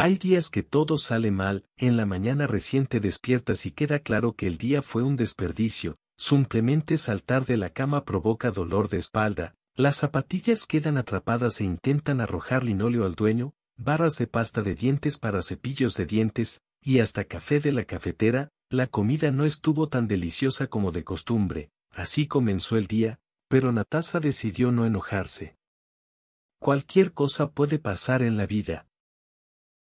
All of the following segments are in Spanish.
Hay días que todo sale mal, en la mañana reciente despiertas y queda claro que el día fue un desperdicio, simplemente saltar de la cama provoca dolor de espalda, las zapatillas quedan atrapadas e intentan arrojar linóleo al dueño, barras de pasta de dientes para cepillos de dientes, y hasta café de la cafetera, la comida no estuvo tan deliciosa como de costumbre, así comenzó el día, pero Natasa decidió no enojarse. Cualquier cosa puede pasar en la vida,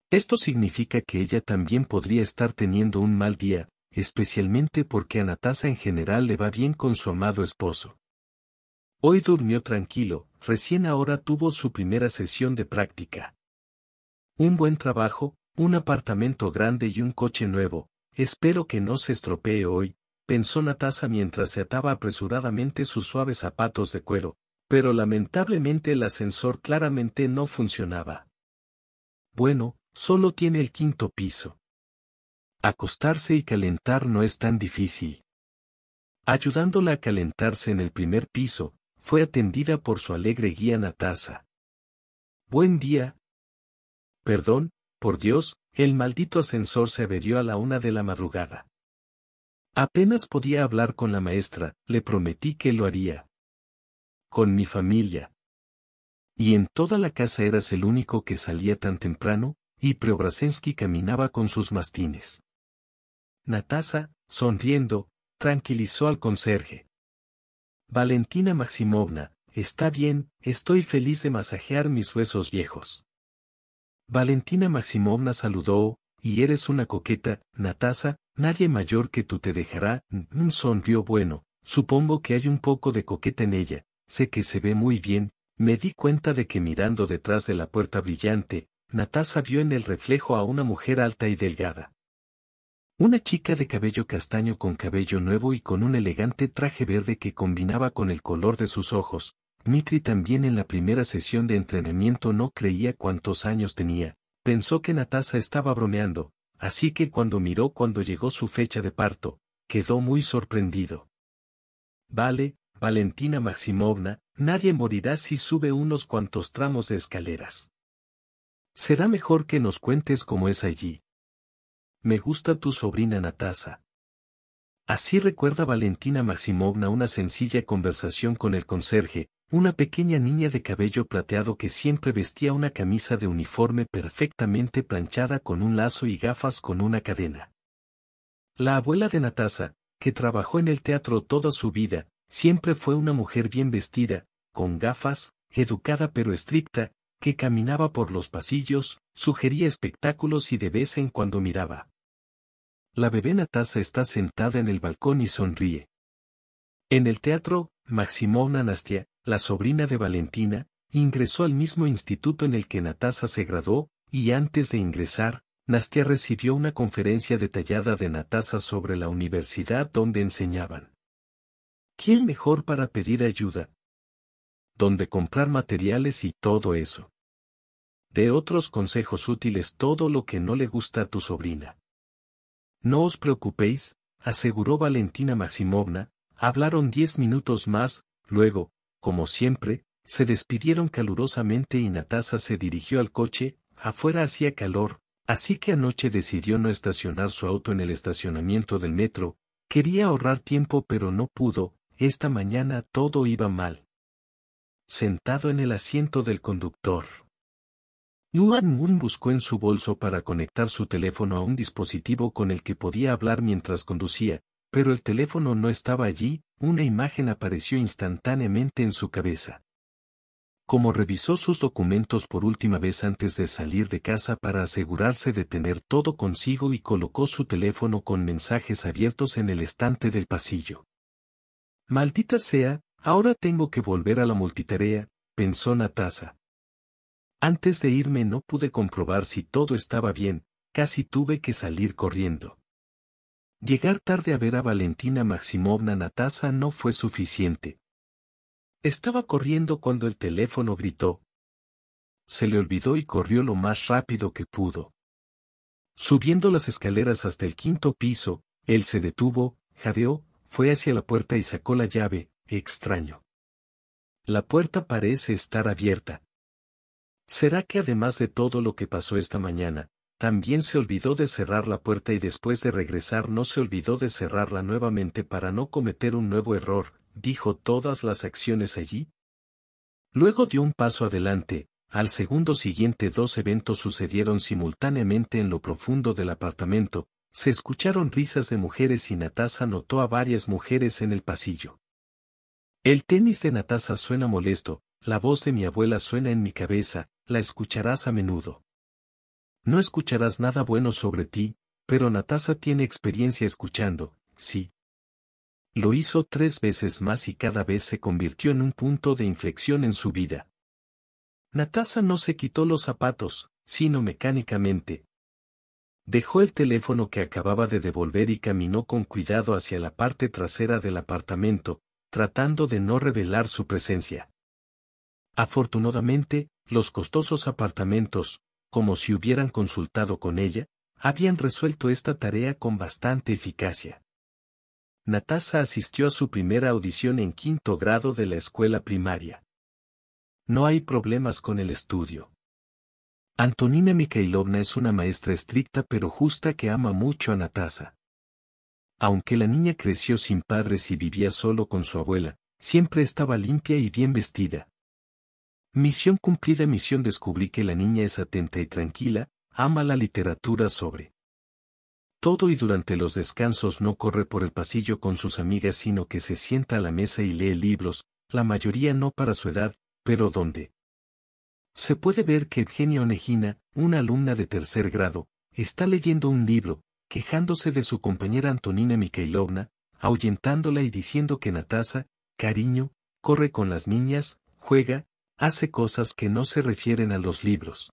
esto significa que ella también podría estar teniendo un mal día, especialmente porque a Natasa en general le va bien con su amado esposo. Hoy durmió tranquilo, recién ahora tuvo su primera sesión de práctica. Un buen trabajo, un apartamento grande y un coche nuevo, espero que no se estropee hoy, pensó Natasa mientras se ataba apresuradamente sus suaves zapatos de cuero, pero lamentablemente el ascensor claramente no funcionaba. Bueno, Solo tiene el quinto piso. Acostarse y calentar no es tan difícil. Ayudándola a calentarse en el primer piso, fue atendida por su alegre guía Natasa. Buen día. Perdón, por Dios, el maldito ascensor se averió a la una de la madrugada. Apenas podía hablar con la maestra, le prometí que lo haría. Con mi familia. Y en toda la casa eras el único que salía tan temprano, y Preobrasensky caminaba con sus mastines. Natasa, sonriendo, tranquilizó al conserje. Valentina Maximovna, está bien, estoy feliz de masajear mis huesos viejos. Valentina Maximovna saludó, y eres una coqueta, Natasa, nadie mayor que tú te dejará, mm, sonrió bueno, supongo que hay un poco de coqueta en ella, sé que se ve muy bien, me di cuenta de que mirando detrás de la puerta brillante, Natasha vio en el reflejo a una mujer alta y delgada. Una chica de cabello castaño con cabello nuevo y con un elegante traje verde que combinaba con el color de sus ojos. Mitri también en la primera sesión de entrenamiento no creía cuántos años tenía, pensó que Natasha estaba bromeando, así que cuando miró cuando llegó su fecha de parto, quedó muy sorprendido. Vale, Valentina Maximovna, nadie morirá si sube unos cuantos tramos de escaleras. Será mejor que nos cuentes cómo es allí. Me gusta tu sobrina Natasa. Así recuerda Valentina Maximovna una sencilla conversación con el conserje, una pequeña niña de cabello plateado que siempre vestía una camisa de uniforme perfectamente planchada con un lazo y gafas con una cadena. La abuela de Natasa, que trabajó en el teatro toda su vida, siempre fue una mujer bien vestida, con gafas, educada pero estricta, que caminaba por los pasillos, sugería espectáculos y de vez en cuando miraba. La bebé Natasa está sentada en el balcón y sonríe. En el teatro, Maximona Anastia, la sobrina de Valentina, ingresó al mismo instituto en el que Natasa se graduó, y antes de ingresar, Nastia recibió una conferencia detallada de Natasa sobre la universidad donde enseñaban. ¿Quién mejor para pedir ayuda, donde comprar materiales y todo eso. De otros consejos útiles todo lo que no le gusta a tu sobrina. No os preocupéis, aseguró Valentina Maximovna, hablaron diez minutos más, luego, como siempre, se despidieron calurosamente y Natasa se dirigió al coche, afuera hacía calor, así que anoche decidió no estacionar su auto en el estacionamiento del metro, quería ahorrar tiempo pero no pudo, esta mañana todo iba mal sentado en el asiento del conductor. Yuan Moon buscó en su bolso para conectar su teléfono a un dispositivo con el que podía hablar mientras conducía, pero el teléfono no estaba allí, una imagen apareció instantáneamente en su cabeza. Como revisó sus documentos por última vez antes de salir de casa para asegurarse de tener todo consigo y colocó su teléfono con mensajes abiertos en el estante del pasillo. Maldita sea, Ahora tengo que volver a la multitarea, pensó Natasa. Antes de irme no pude comprobar si todo estaba bien, casi tuve que salir corriendo. Llegar tarde a ver a Valentina Maximovna Natasa no fue suficiente. Estaba corriendo cuando el teléfono gritó. Se le olvidó y corrió lo más rápido que pudo. Subiendo las escaleras hasta el quinto piso, él se detuvo, jadeó, fue hacia la puerta y sacó la llave, Extraño. La puerta parece estar abierta. ¿Será que además de todo lo que pasó esta mañana, también se olvidó de cerrar la puerta y después de regresar no se olvidó de cerrarla nuevamente para no cometer un nuevo error, dijo todas las acciones allí? Luego dio un paso adelante, al segundo siguiente dos eventos sucedieron simultáneamente en lo profundo del apartamento, se escucharon risas de mujeres y Natasa notó a varias mujeres en el pasillo. El tenis de Natasa suena molesto, la voz de mi abuela suena en mi cabeza, la escucharás a menudo. No escucharás nada bueno sobre ti, pero Natasa tiene experiencia escuchando, sí. Lo hizo tres veces más y cada vez se convirtió en un punto de inflexión en su vida. Natasa no se quitó los zapatos, sino mecánicamente. Dejó el teléfono que acababa de devolver y caminó con cuidado hacia la parte trasera del apartamento, tratando de no revelar su presencia. Afortunadamente, los costosos apartamentos, como si hubieran consultado con ella, habían resuelto esta tarea con bastante eficacia. Natasa asistió a su primera audición en quinto grado de la escuela primaria. No hay problemas con el estudio. Antonina Mikhailovna es una maestra estricta pero justa que ama mucho a Natasa. Aunque la niña creció sin padres y vivía solo con su abuela, siempre estaba limpia y bien vestida. Misión cumplida, misión descubrí que la niña es atenta y tranquila, ama la literatura sobre todo y durante los descansos no corre por el pasillo con sus amigas sino que se sienta a la mesa y lee libros, la mayoría no para su edad, pero donde. Se puede ver que Eugenia Onegina, una alumna de tercer grado, está leyendo un libro, quejándose de su compañera Antonina Mikhailovna, ahuyentándola y diciendo que Natasa, cariño, corre con las niñas, juega, hace cosas que no se refieren a los libros.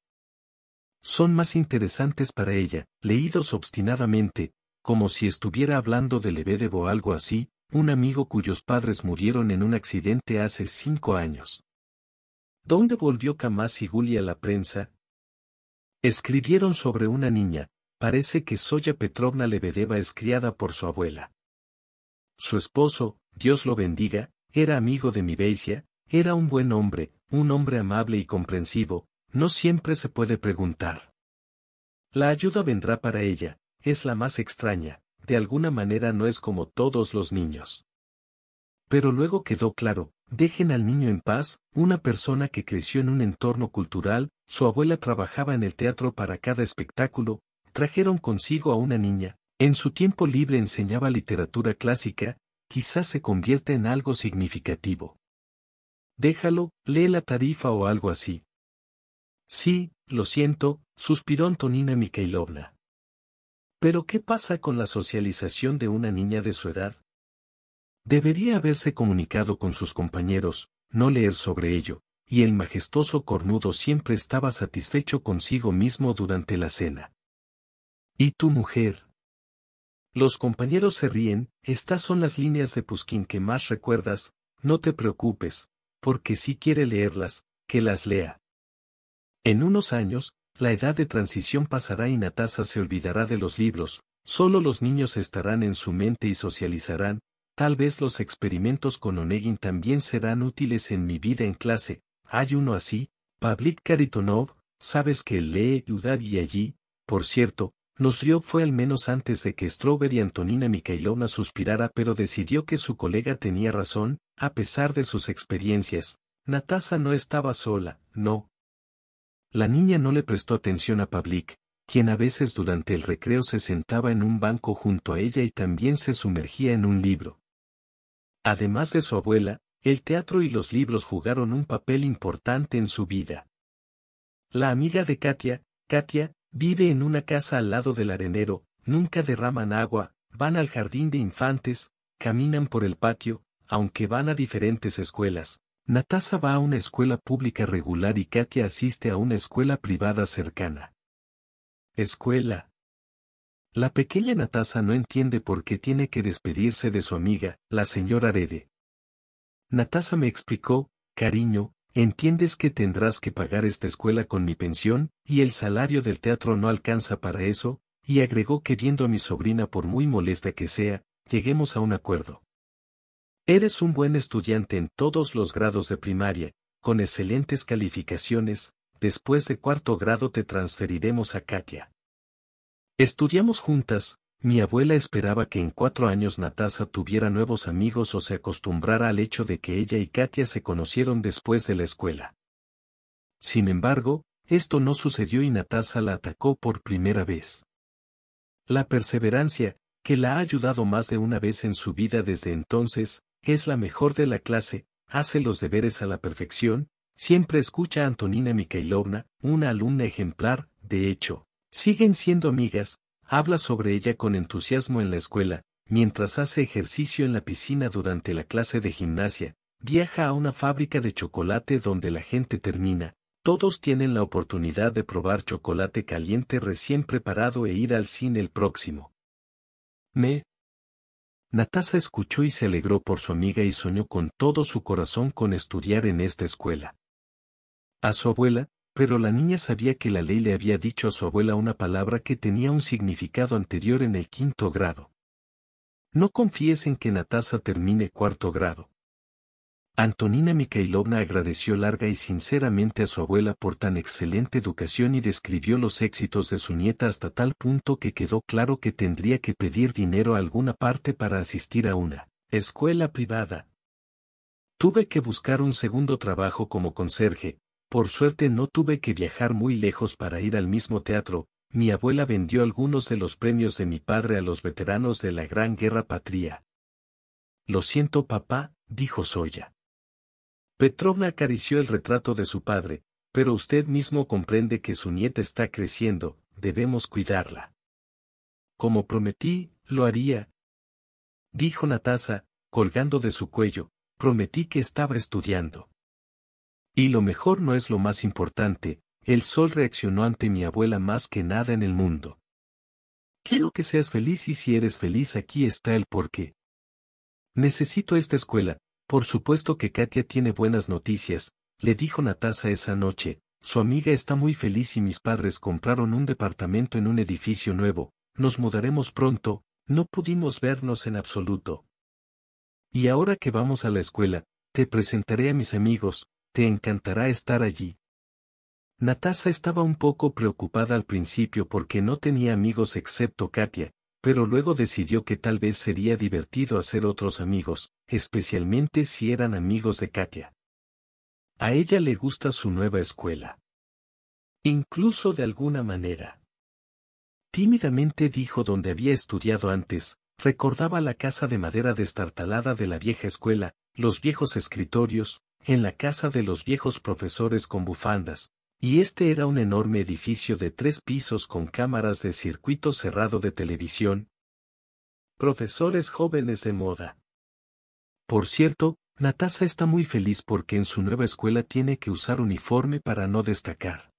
Son más interesantes para ella, leídos obstinadamente, como si estuviera hablando de Lebedev o algo así, un amigo cuyos padres murieron en un accidente hace cinco años. ¿Dónde volvió Kamás y Gulli a la prensa? Escribieron sobre una niña, Parece que Soya Petrovna Lebedeva es criada por su abuela. Su esposo, Dios lo bendiga, era amigo de mi era un buen hombre, un hombre amable y comprensivo, no siempre se puede preguntar. La ayuda vendrá para ella, es la más extraña, de alguna manera no es como todos los niños. Pero luego quedó claro, dejen al niño en paz, una persona que creció en un entorno cultural, su abuela trabajaba en el teatro para cada espectáculo, trajeron consigo a una niña, en su tiempo libre enseñaba literatura clásica, quizás se convierta en algo significativo. Déjalo, lee la tarifa o algo así. Sí, lo siento, suspiró Antonina Mikhailovna. Pero ¿qué pasa con la socialización de una niña de su edad? Debería haberse comunicado con sus compañeros, no leer sobre ello, y el majestuoso cornudo siempre estaba satisfecho consigo mismo durante la cena. ¿Y tu mujer? Los compañeros se ríen, estas son las líneas de Puskin que más recuerdas, no te preocupes, porque si quiere leerlas, que las lea. En unos años, la edad de transición pasará y Natasha se olvidará de los libros, solo los niños estarán en su mente y socializarán, tal vez los experimentos con Onegin también serán útiles en mi vida en clase, hay uno así, Pavlik Karitonov, sabes que lee y allí, por cierto, Nosrió fue al menos antes de que Strober y Antonina Mikhailovna suspirara pero decidió que su colega tenía razón, a pesar de sus experiencias, Natasa no estaba sola, no. La niña no le prestó atención a Pavlik, quien a veces durante el recreo se sentaba en un banco junto a ella y también se sumergía en un libro. Además de su abuela, el teatro y los libros jugaron un papel importante en su vida. La amiga de Katia, Katia, Vive en una casa al lado del arenero, nunca derraman agua, van al jardín de infantes, caminan por el patio, aunque van a diferentes escuelas. Natasa va a una escuela pública regular y Katia asiste a una escuela privada cercana. Escuela. La pequeña Natasa no entiende por qué tiene que despedirse de su amiga, la señora Rede. Natasa me explicó, cariño, Entiendes que tendrás que pagar esta escuela con mi pensión, y el salario del teatro no alcanza para eso, y agregó que viendo a mi sobrina por muy molesta que sea, lleguemos a un acuerdo. Eres un buen estudiante en todos los grados de primaria, con excelentes calificaciones, después de cuarto grado te transferiremos a Katia. Estudiamos juntas, mi abuela esperaba que en cuatro años Natasa tuviera nuevos amigos o se acostumbrara al hecho de que ella y Katia se conocieron después de la escuela. Sin embargo, esto no sucedió y Natasa la atacó por primera vez. La perseverancia, que la ha ayudado más de una vez en su vida desde entonces, es la mejor de la clase, hace los deberes a la perfección, siempre escucha a Antonina Mikhailovna, una alumna ejemplar, de hecho, siguen siendo amigas, Habla sobre ella con entusiasmo en la escuela, mientras hace ejercicio en la piscina durante la clase de gimnasia, viaja a una fábrica de chocolate donde la gente termina, todos tienen la oportunidad de probar chocolate caliente recién preparado e ir al cine el próximo. Me. Natasa escuchó y se alegró por su amiga y soñó con todo su corazón con estudiar en esta escuela. A su abuela, pero la niña sabía que la ley le había dicho a su abuela una palabra que tenía un significado anterior en el quinto grado. No confíes en que Natasa termine cuarto grado. Antonina Mikhailovna agradeció larga y sinceramente a su abuela por tan excelente educación y describió los éxitos de su nieta hasta tal punto que quedó claro que tendría que pedir dinero a alguna parte para asistir a una escuela privada. Tuve que buscar un segundo trabajo como conserje, por suerte no tuve que viajar muy lejos para ir al mismo teatro, mi abuela vendió algunos de los premios de mi padre a los veteranos de la Gran Guerra Patria. Lo siento papá, dijo Soya. Petrovna acarició el retrato de su padre, pero usted mismo comprende que su nieta está creciendo, debemos cuidarla. Como prometí, lo haría. Dijo Natasa, colgando de su cuello, prometí que estaba estudiando. Y lo mejor no es lo más importante, el sol reaccionó ante mi abuela más que nada en el mundo. Quiero que seas feliz y si eres feliz aquí está el porqué. Necesito esta escuela, por supuesto que Katia tiene buenas noticias, le dijo Natasa esa noche, su amiga está muy feliz y mis padres compraron un departamento en un edificio nuevo, nos mudaremos pronto, no pudimos vernos en absoluto. Y ahora que vamos a la escuela, te presentaré a mis amigos, te encantará estar allí. Natasha estaba un poco preocupada al principio porque no tenía amigos excepto Katia, pero luego decidió que tal vez sería divertido hacer otros amigos, especialmente si eran amigos de Katia. A ella le gusta su nueva escuela. Incluso de alguna manera. Tímidamente dijo donde había estudiado antes, recordaba la casa de madera destartalada de la vieja escuela, los viejos escritorios, en la casa de los viejos profesores con bufandas, y este era un enorme edificio de tres pisos con cámaras de circuito cerrado de televisión. Profesores jóvenes de moda. Por cierto, Natasha está muy feliz porque en su nueva escuela tiene que usar uniforme para no destacar.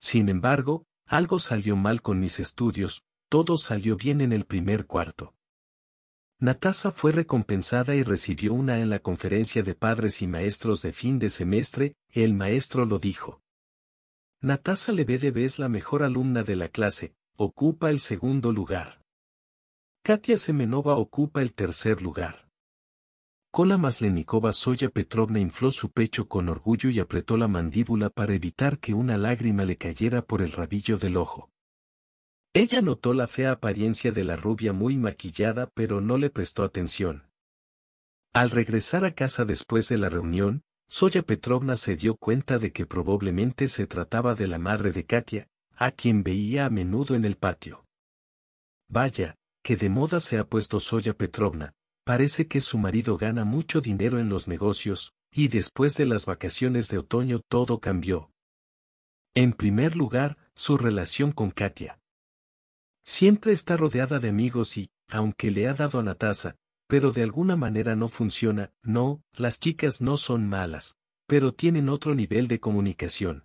Sin embargo, algo salió mal con mis estudios, todo salió bien en el primer cuarto. Natasa fue recompensada y recibió una en la conferencia de padres y maestros de fin de semestre, el maestro lo dijo. Natasa Lebedev es la mejor alumna de la clase, ocupa el segundo lugar. Katia Semenova ocupa el tercer lugar. Kola Maslenikova Soya Petrovna infló su pecho con orgullo y apretó la mandíbula para evitar que una lágrima le cayera por el rabillo del ojo. Ella notó la fea apariencia de la rubia muy maquillada pero no le prestó atención. Al regresar a casa después de la reunión, Soya Petrovna se dio cuenta de que probablemente se trataba de la madre de Katia, a quien veía a menudo en el patio. Vaya, que de moda se ha puesto Soya Petrovna, parece que su marido gana mucho dinero en los negocios, y después de las vacaciones de otoño todo cambió. En primer lugar, su relación con Katia. Siempre está rodeada de amigos y, aunque le ha dado a Natasa, pero de alguna manera no funciona, no, las chicas no son malas, pero tienen otro nivel de comunicación.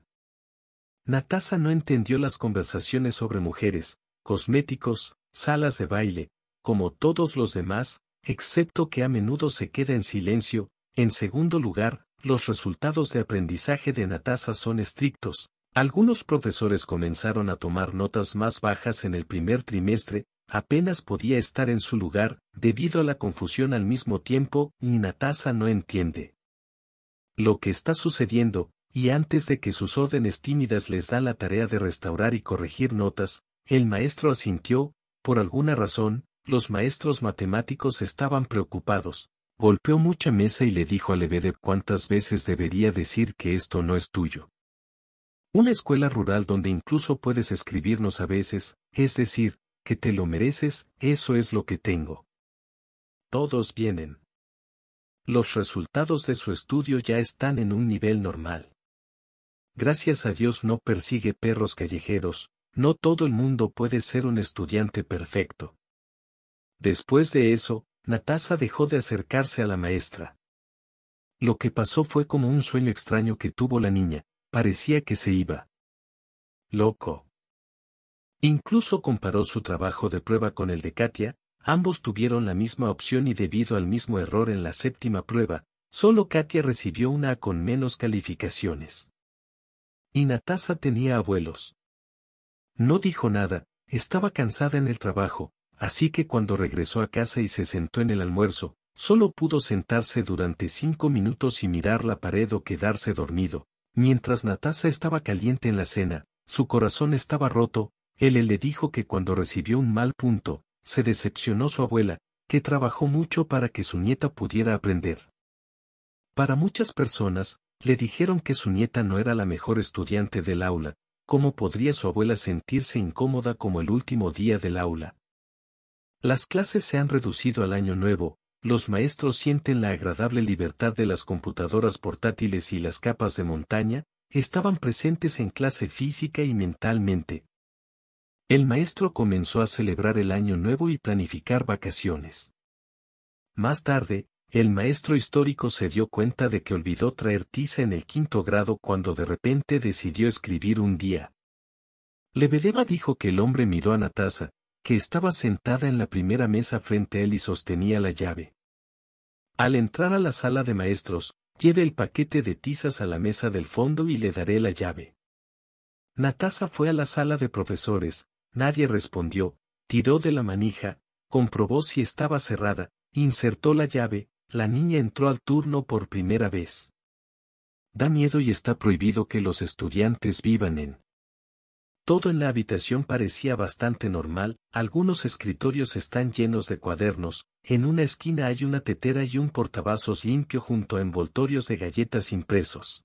Natasa no entendió las conversaciones sobre mujeres, cosméticos, salas de baile, como todos los demás, excepto que a menudo se queda en silencio. En segundo lugar, los resultados de aprendizaje de Natasa son estrictos, algunos profesores comenzaron a tomar notas más bajas en el primer trimestre, apenas podía estar en su lugar, debido a la confusión al mismo tiempo, y Natasa no entiende lo que está sucediendo, y antes de que sus órdenes tímidas les da la tarea de restaurar y corregir notas, el maestro asintió, por alguna razón, los maestros matemáticos estaban preocupados, golpeó mucha mesa y le dijo a Lebedev cuántas veces debería decir que esto no es tuyo. Una escuela rural donde incluso puedes escribirnos a veces, es decir, que te lo mereces, eso es lo que tengo. Todos vienen. Los resultados de su estudio ya están en un nivel normal. Gracias a Dios no persigue perros callejeros, no todo el mundo puede ser un estudiante perfecto. Después de eso, Natasa dejó de acercarse a la maestra. Lo que pasó fue como un sueño extraño que tuvo la niña, parecía que se iba. Loco. Incluso comparó su trabajo de prueba con el de Katia, ambos tuvieron la misma opción y debido al mismo error en la séptima prueba, solo Katia recibió una con menos calificaciones. Y Natasa tenía abuelos. No dijo nada, estaba cansada en el trabajo, así que cuando regresó a casa y se sentó en el almuerzo, solo pudo sentarse durante cinco minutos y mirar la pared o quedarse dormido, Mientras Natasa estaba caliente en la cena, su corazón estaba roto, él le dijo que cuando recibió un mal punto, se decepcionó su abuela, que trabajó mucho para que su nieta pudiera aprender. Para muchas personas, le dijeron que su nieta no era la mejor estudiante del aula, ¿cómo podría su abuela sentirse incómoda como el último día del aula? Las clases se han reducido al año nuevo, los maestros sienten la agradable libertad de las computadoras portátiles y las capas de montaña, estaban presentes en clase física y mentalmente. El maestro comenzó a celebrar el año nuevo y planificar vacaciones. Más tarde, el maestro histórico se dio cuenta de que olvidó traer tiza en el quinto grado cuando de repente decidió escribir un día. Lebedeva dijo que el hombre miró a Natasa, que estaba sentada en la primera mesa frente a él y sostenía la llave. Al entrar a la sala de maestros, lleve el paquete de tizas a la mesa del fondo y le daré la llave. Natasa fue a la sala de profesores, nadie respondió, tiró de la manija, comprobó si estaba cerrada, insertó la llave, la niña entró al turno por primera vez. Da miedo y está prohibido que los estudiantes vivan en todo en la habitación parecía bastante normal, algunos escritorios están llenos de cuadernos, en una esquina hay una tetera y un portavasos limpio junto a envoltorios de galletas impresos.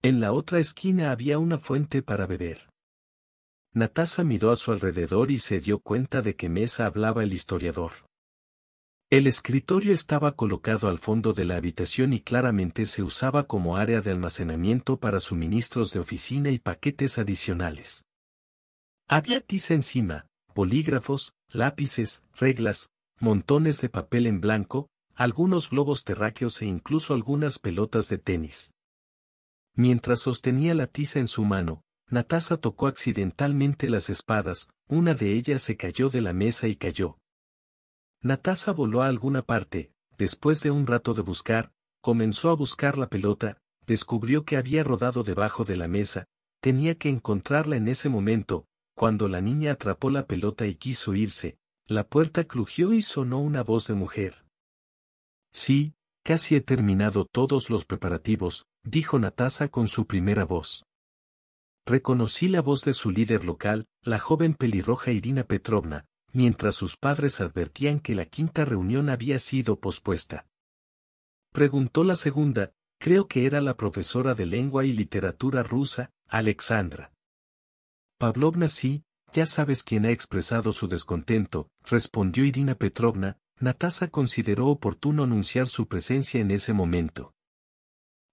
En la otra esquina había una fuente para beber. Natasa miró a su alrededor y se dio cuenta de que Mesa hablaba el historiador. El escritorio estaba colocado al fondo de la habitación y claramente se usaba como área de almacenamiento para suministros de oficina y paquetes adicionales. Había tiza encima, polígrafos, lápices, reglas, montones de papel en blanco, algunos globos terráqueos e incluso algunas pelotas de tenis. Mientras sostenía la tiza en su mano, Natasa tocó accidentalmente las espadas, una de ellas se cayó de la mesa y cayó, Natasa voló a alguna parte, después de un rato de buscar, comenzó a buscar la pelota, descubrió que había rodado debajo de la mesa, tenía que encontrarla en ese momento, cuando la niña atrapó la pelota y quiso irse, la puerta crujió y sonó una voz de mujer. Sí, casi he terminado todos los preparativos, dijo Natasa con su primera voz. Reconocí la voz de su líder local, la joven pelirroja Irina Petrovna, mientras sus padres advertían que la quinta reunión había sido pospuesta. Preguntó la segunda, creo que era la profesora de lengua y literatura rusa, Alexandra. Pavlovna sí, ya sabes quién ha expresado su descontento, respondió Irina Petrovna, Natasa consideró oportuno anunciar su presencia en ese momento.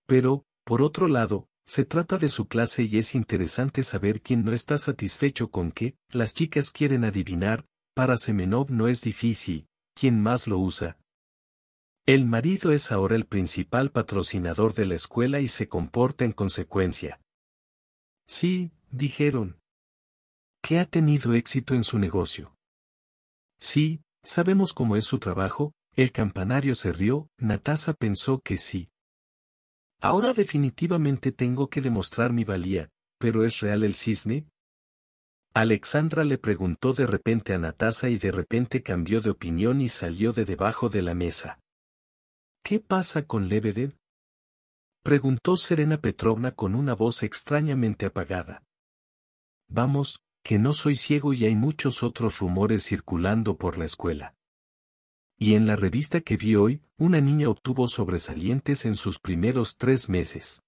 Pero, por otro lado, se trata de su clase y es interesante saber quién no está satisfecho con que, las chicas quieren adivinar, para Semenov no es difícil, quien más lo usa. El marido es ahora el principal patrocinador de la escuela y se comporta en consecuencia. Sí, dijeron. Que ha tenido éxito en su negocio. Sí, sabemos cómo es su trabajo, el campanario se rió, Natasha pensó que sí. Ahora definitivamente tengo que demostrar mi valía, pero ¿es real el cisne? Alexandra le preguntó de repente a Natasa y de repente cambió de opinión y salió de debajo de la mesa. ¿Qué pasa con Lebedev? Preguntó Serena Petrovna con una voz extrañamente apagada. Vamos, que no soy ciego y hay muchos otros rumores circulando por la escuela. Y en la revista que vi hoy, una niña obtuvo sobresalientes en sus primeros tres meses.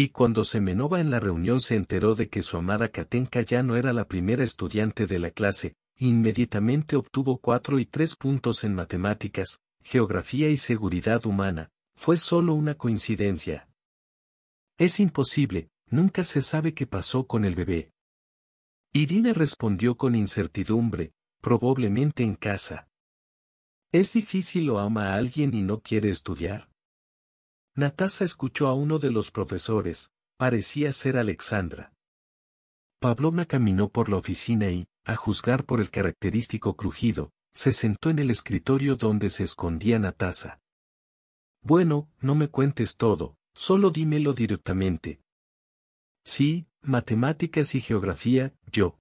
Y cuando Semenova en la reunión se enteró de que su amada Katenka ya no era la primera estudiante de la clase, inmediatamente obtuvo cuatro y tres puntos en matemáticas, geografía y seguridad humana, fue solo una coincidencia. Es imposible, nunca se sabe qué pasó con el bebé. Irina respondió con incertidumbre, probablemente en casa. Es difícil o ama a alguien y no quiere estudiar. Natasa escuchó a uno de los profesores, parecía ser Alexandra. Pavlovna caminó por la oficina y, a juzgar por el característico crujido, se sentó en el escritorio donde se escondía Natasa. Bueno, no me cuentes todo, solo dímelo directamente. Sí, matemáticas y geografía, yo.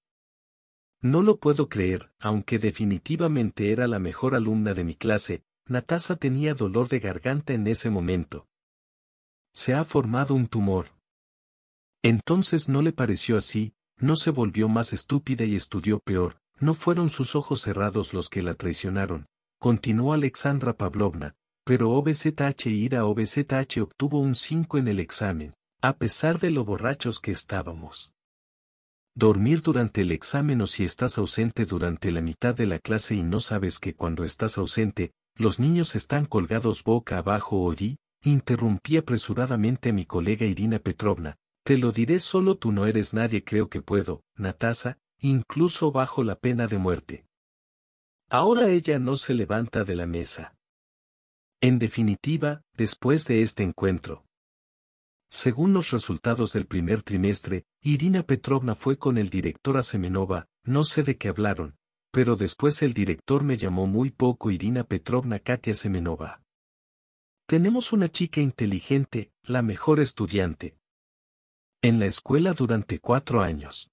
No lo puedo creer, aunque definitivamente era la mejor alumna de mi clase, Natasa tenía dolor de garganta en ese momento se ha formado un tumor. Entonces no le pareció así, no se volvió más estúpida y estudió peor, no fueron sus ojos cerrados los que la traicionaron, continuó Alexandra Pavlovna, pero OBZH Ira OBZH obtuvo un 5 en el examen, a pesar de lo borrachos que estábamos. Dormir durante el examen o si estás ausente durante la mitad de la clase y no sabes que cuando estás ausente, los niños están colgados boca abajo o allí, Interrumpí apresuradamente a mi colega Irina Petrovna, te lo diré solo tú no eres nadie creo que puedo, Natasa, incluso bajo la pena de muerte. Ahora ella no se levanta de la mesa. En definitiva, después de este encuentro. Según los resultados del primer trimestre, Irina Petrovna fue con el director a Semenova, no sé de qué hablaron, pero después el director me llamó muy poco Irina Petrovna Katia Semenova. Tenemos una chica inteligente, la mejor estudiante. En la escuela durante cuatro años.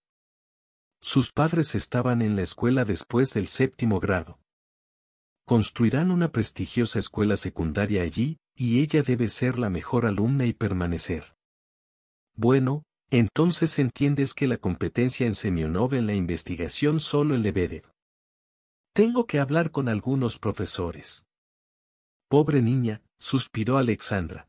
Sus padres estaban en la escuela después del séptimo grado. Construirán una prestigiosa escuela secundaria allí, y ella debe ser la mejor alumna y permanecer. Bueno, entonces entiendes que la competencia en Semionov en la investigación solo en Lebedev. Tengo que hablar con algunos profesores. Pobre niña, suspiró Alexandra.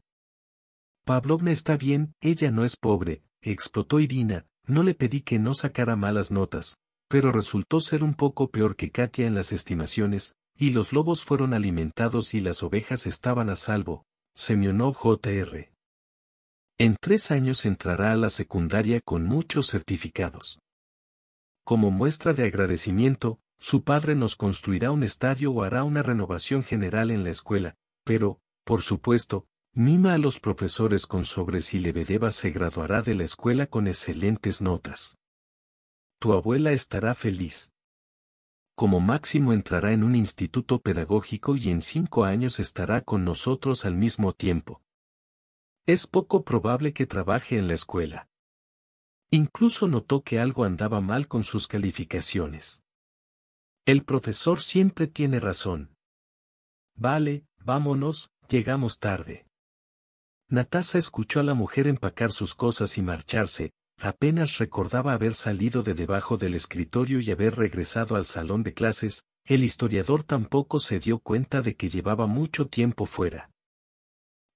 Pavlovna está bien, ella no es pobre, explotó Irina, no le pedí que no sacara malas notas, pero resultó ser un poco peor que Katia en las estimaciones, y los lobos fueron alimentados y las ovejas estaban a salvo, semionó Jr. En tres años entrará a la secundaria con muchos certificados. Como muestra de agradecimiento, su padre nos construirá un estadio o hará una renovación general en la escuela, pero, por supuesto, mima a los profesores con sobres y Lebedeva se graduará de la escuela con excelentes notas. Tu abuela estará feliz. Como máximo entrará en un instituto pedagógico y en cinco años estará con nosotros al mismo tiempo. Es poco probable que trabaje en la escuela. Incluso notó que algo andaba mal con sus calificaciones. El profesor siempre tiene razón. Vale, vámonos, llegamos tarde. Natasa escuchó a la mujer empacar sus cosas y marcharse, apenas recordaba haber salido de debajo del escritorio y haber regresado al salón de clases, el historiador tampoco se dio cuenta de que llevaba mucho tiempo fuera.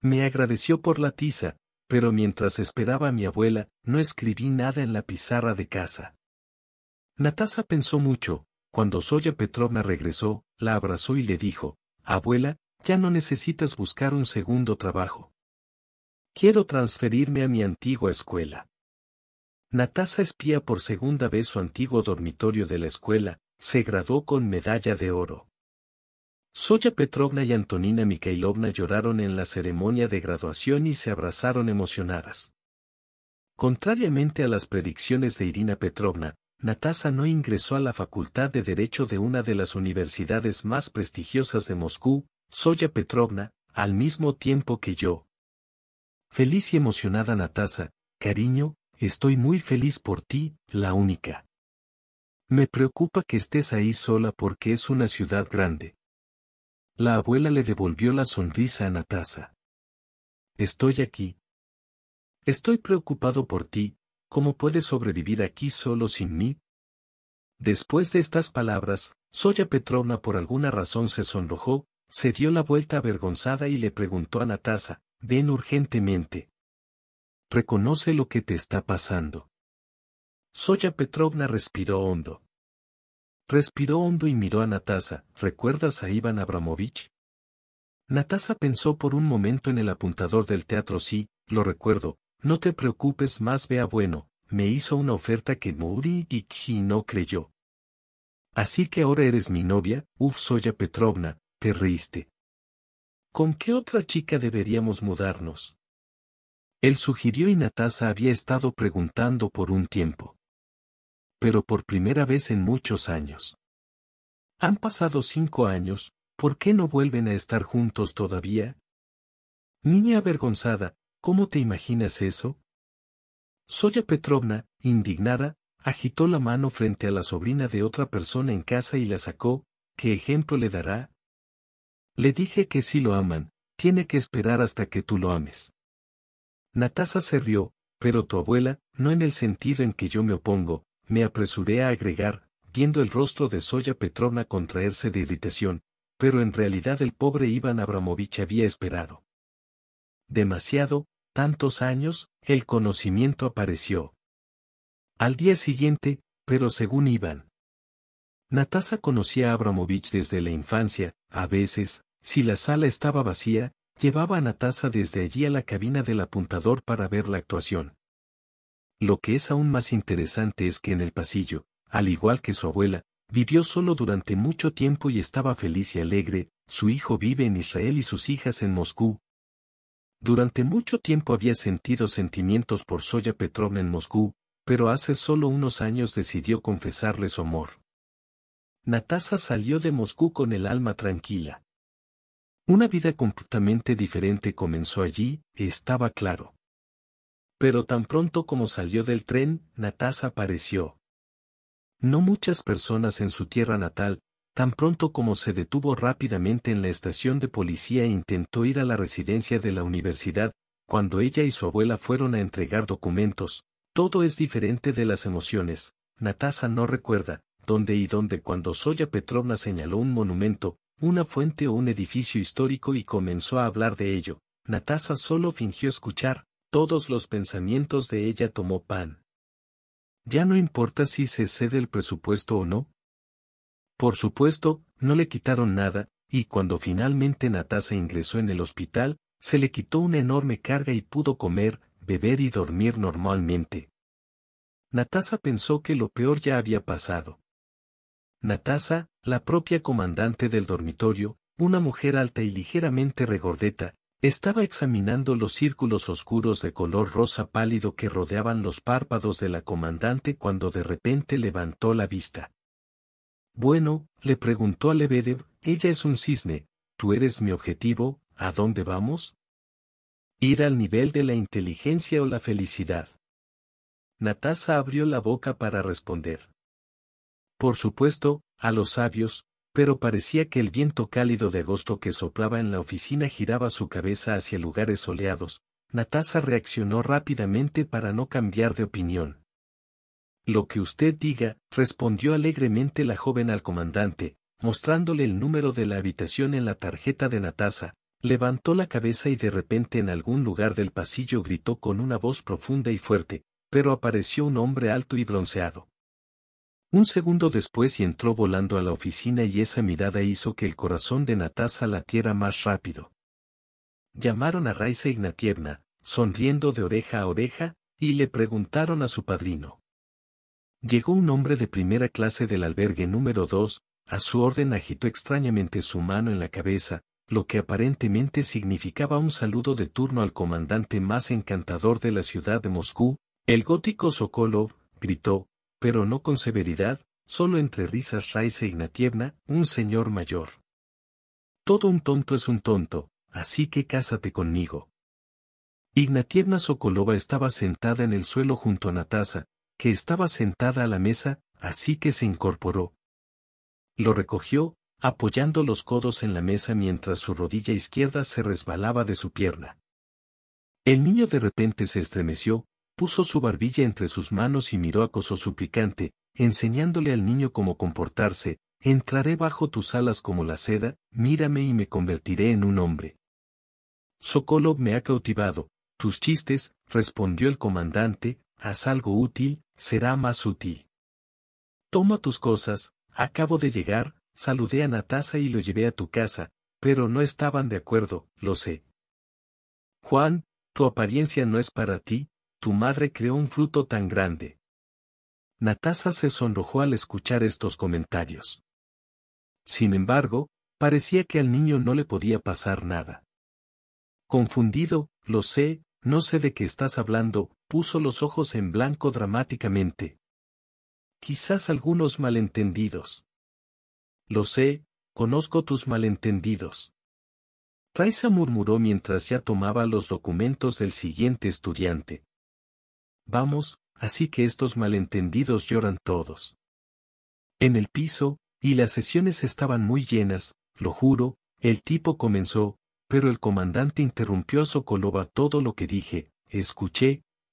Me agradeció por la tiza, pero mientras esperaba a mi abuela, no escribí nada en la pizarra de casa. Natasa pensó mucho, cuando Soya Petrovna regresó, la abrazó y le dijo, Abuela, ya no necesitas buscar un segundo trabajo. Quiero transferirme a mi antigua escuela. Natasa espía por segunda vez su antiguo dormitorio de la escuela, se graduó con medalla de oro. Soya Petrovna y Antonina Mikhailovna lloraron en la ceremonia de graduación y se abrazaron emocionadas. Contrariamente a las predicciones de Irina Petrovna, Natasa no ingresó a la Facultad de Derecho de una de las universidades más prestigiosas de Moscú, Soya Petrovna, al mismo tiempo que yo. Feliz y emocionada Natasa, cariño, estoy muy feliz por ti, la única. Me preocupa que estés ahí sola porque es una ciudad grande. La abuela le devolvió la sonrisa a Natasa. Estoy aquí. Estoy preocupado por ti, ¿cómo puedes sobrevivir aquí solo sin mí? Después de estas palabras, Soya Petrovna por alguna razón se sonrojó, se dio la vuelta avergonzada y le preguntó a Natasa, ven urgentemente. Reconoce lo que te está pasando. Soya Petrovna respiró hondo. Respiró hondo y miró a Natasa, ¿recuerdas a Iván Abramovich? Natasa pensó por un momento en el apuntador del teatro, sí, lo recuerdo, no te preocupes más, vea bueno, me hizo una oferta que Muri y no creyó. Así que ahora eres mi novia, uf Soya Petrovna, te reíste. ¿Con qué otra chica deberíamos mudarnos? Él sugirió y Natasha había estado preguntando por un tiempo. Pero por primera vez en muchos años. Han pasado cinco años, ¿por qué no vuelven a estar juntos todavía? Niña avergonzada, ¿Cómo te imaginas eso? Soya Petrovna, indignada, agitó la mano frente a la sobrina de otra persona en casa y la sacó, ¿qué ejemplo le dará? Le dije que si lo aman, tiene que esperar hasta que tú lo ames. Natasa se rió, pero tu abuela, no en el sentido en que yo me opongo, me apresuré a agregar, viendo el rostro de Soya Petrovna contraerse de irritación, pero en realidad el pobre Iván Abramovich había esperado demasiado, tantos años, el conocimiento apareció. Al día siguiente, pero según Iván. Natasa conocía a Abramovich desde la infancia, a veces, si la sala estaba vacía, llevaba a Natasa desde allí a la cabina del apuntador para ver la actuación. Lo que es aún más interesante es que en el pasillo, al igual que su abuela, vivió solo durante mucho tiempo y estaba feliz y alegre, su hijo vive en Israel y sus hijas en Moscú, durante mucho tiempo había sentido sentimientos por Soya Petrovna en Moscú, pero hace solo unos años decidió confesarle su amor. Natasa salió de Moscú con el alma tranquila. Una vida completamente diferente comenzó allí, estaba claro. Pero tan pronto como salió del tren, Natasa apareció. No muchas personas en su tierra natal, Tan pronto como se detuvo rápidamente en la estación de policía e intentó ir a la residencia de la universidad, cuando ella y su abuela fueron a entregar documentos, todo es diferente de las emociones. Natasa no recuerda dónde y dónde cuando Soya Petrovna señaló un monumento, una fuente o un edificio histórico y comenzó a hablar de ello. Natasa solo fingió escuchar, todos los pensamientos de ella tomó pan. Ya no importa si se cede el presupuesto o no, por supuesto, no le quitaron nada, y cuando finalmente Natasa ingresó en el hospital, se le quitó una enorme carga y pudo comer, beber y dormir normalmente. Natasa pensó que lo peor ya había pasado. Natasa, la propia comandante del dormitorio, una mujer alta y ligeramente regordeta, estaba examinando los círculos oscuros de color rosa pálido que rodeaban los párpados de la comandante cuando de repente levantó la vista. Bueno, le preguntó a Lebedev, ella es un cisne, tú eres mi objetivo, ¿a dónde vamos? Ir al nivel de la inteligencia o la felicidad. Natasa abrió la boca para responder. Por supuesto, a los sabios, pero parecía que el viento cálido de agosto que soplaba en la oficina giraba su cabeza hacia lugares soleados. Natasa reaccionó rápidamente para no cambiar de opinión. Lo que usted diga, respondió alegremente la joven al comandante, mostrándole el número de la habitación en la tarjeta de Natasa, levantó la cabeza y de repente en algún lugar del pasillo gritó con una voz profunda y fuerte, pero apareció un hombre alto y bronceado. Un segundo después y entró volando a la oficina y esa mirada hizo que el corazón de Natasa latiera más rápido. Llamaron a Raiza Ignatievna, sonriendo de oreja a oreja, y le preguntaron a su padrino. Llegó un hombre de primera clase del albergue número 2, a su orden agitó extrañamente su mano en la cabeza, lo que aparentemente significaba un saludo de turno al comandante más encantador de la ciudad de Moscú, el gótico Sokolov, gritó, pero no con severidad, solo entre risas Raisa Ignatievna, un señor mayor. Todo un tonto es un tonto, así que cásate conmigo. Ignatievna Sokolova estaba sentada en el suelo junto a Natasa, que estaba sentada a la mesa, así que se incorporó. Lo recogió, apoyando los codos en la mesa mientras su rodilla izquierda se resbalaba de su pierna. El niño de repente se estremeció, puso su barbilla entre sus manos y miró a coso suplicante, enseñándole al niño cómo comportarse, entraré bajo tus alas como la seda, mírame y me convertiré en un hombre. Sokolov me ha cautivado, tus chistes, respondió el comandante, haz algo útil, será más útil. Toma tus cosas, acabo de llegar, saludé a Natasa y lo llevé a tu casa, pero no estaban de acuerdo, lo sé. Juan, tu apariencia no es para ti, tu madre creó un fruto tan grande. Natasa se sonrojó al escuchar estos comentarios. Sin embargo, parecía que al niño no le podía pasar nada. Confundido, lo sé, no sé de qué estás hablando, puso los ojos en blanco dramáticamente. Quizás algunos malentendidos. Lo sé, conozco tus malentendidos. Raisa murmuró mientras ya tomaba los documentos del siguiente estudiante. Vamos, así que estos malentendidos lloran todos. En el piso, y las sesiones estaban muy llenas, lo juro, el tipo comenzó, pero el comandante interrumpió a Sokolova todo lo que dije, escuché,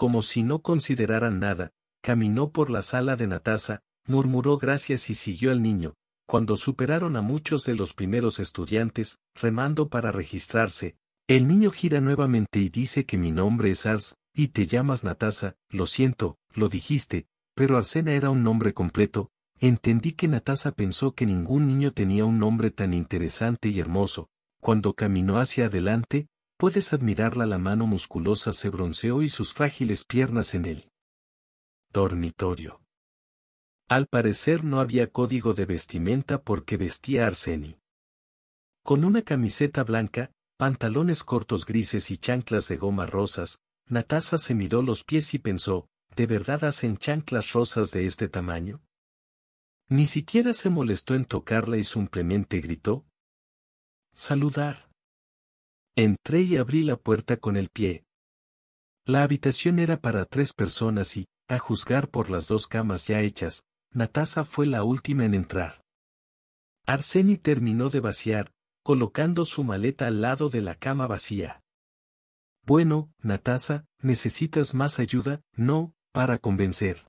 como si no consideraran nada, caminó por la sala de Natasa, murmuró gracias y siguió al niño, cuando superaron a muchos de los primeros estudiantes, remando para registrarse, el niño gira nuevamente y dice que mi nombre es Ars, y te llamas Natasa, lo siento, lo dijiste, pero Arsena era un nombre completo, entendí que Natasa pensó que ningún niño tenía un nombre tan interesante y hermoso, cuando caminó hacia adelante, Puedes admirarla la mano musculosa se bronceó y sus frágiles piernas en él. dormitorio. Al parecer no había código de vestimenta porque vestía Arseni. Con una camiseta blanca, pantalones cortos grises y chanclas de goma rosas, Natasa se miró los pies y pensó, ¿de verdad hacen chanclas rosas de este tamaño? Ni siquiera se molestó en tocarla y simplemente gritó. Saludar. Entré y abrí la puerta con el pie. La habitación era para tres personas y, a juzgar por las dos camas ya hechas, Natasa fue la última en entrar. Arseni terminó de vaciar, colocando su maleta al lado de la cama vacía. Bueno, Natasa, ¿necesitas más ayuda? No, para convencer.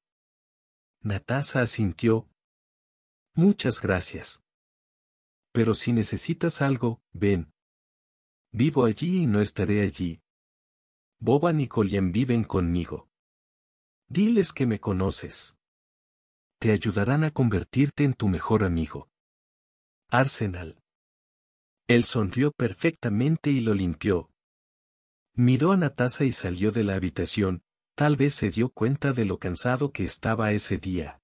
Natasa asintió. Muchas gracias. Pero si necesitas algo, ven, Vivo allí y no estaré allí. Boba y Colian viven conmigo. Diles que me conoces. Te ayudarán a convertirte en tu mejor amigo. Arsenal. Él sonrió perfectamente y lo limpió. Miró a Natasa y salió de la habitación, tal vez se dio cuenta de lo cansado que estaba ese día.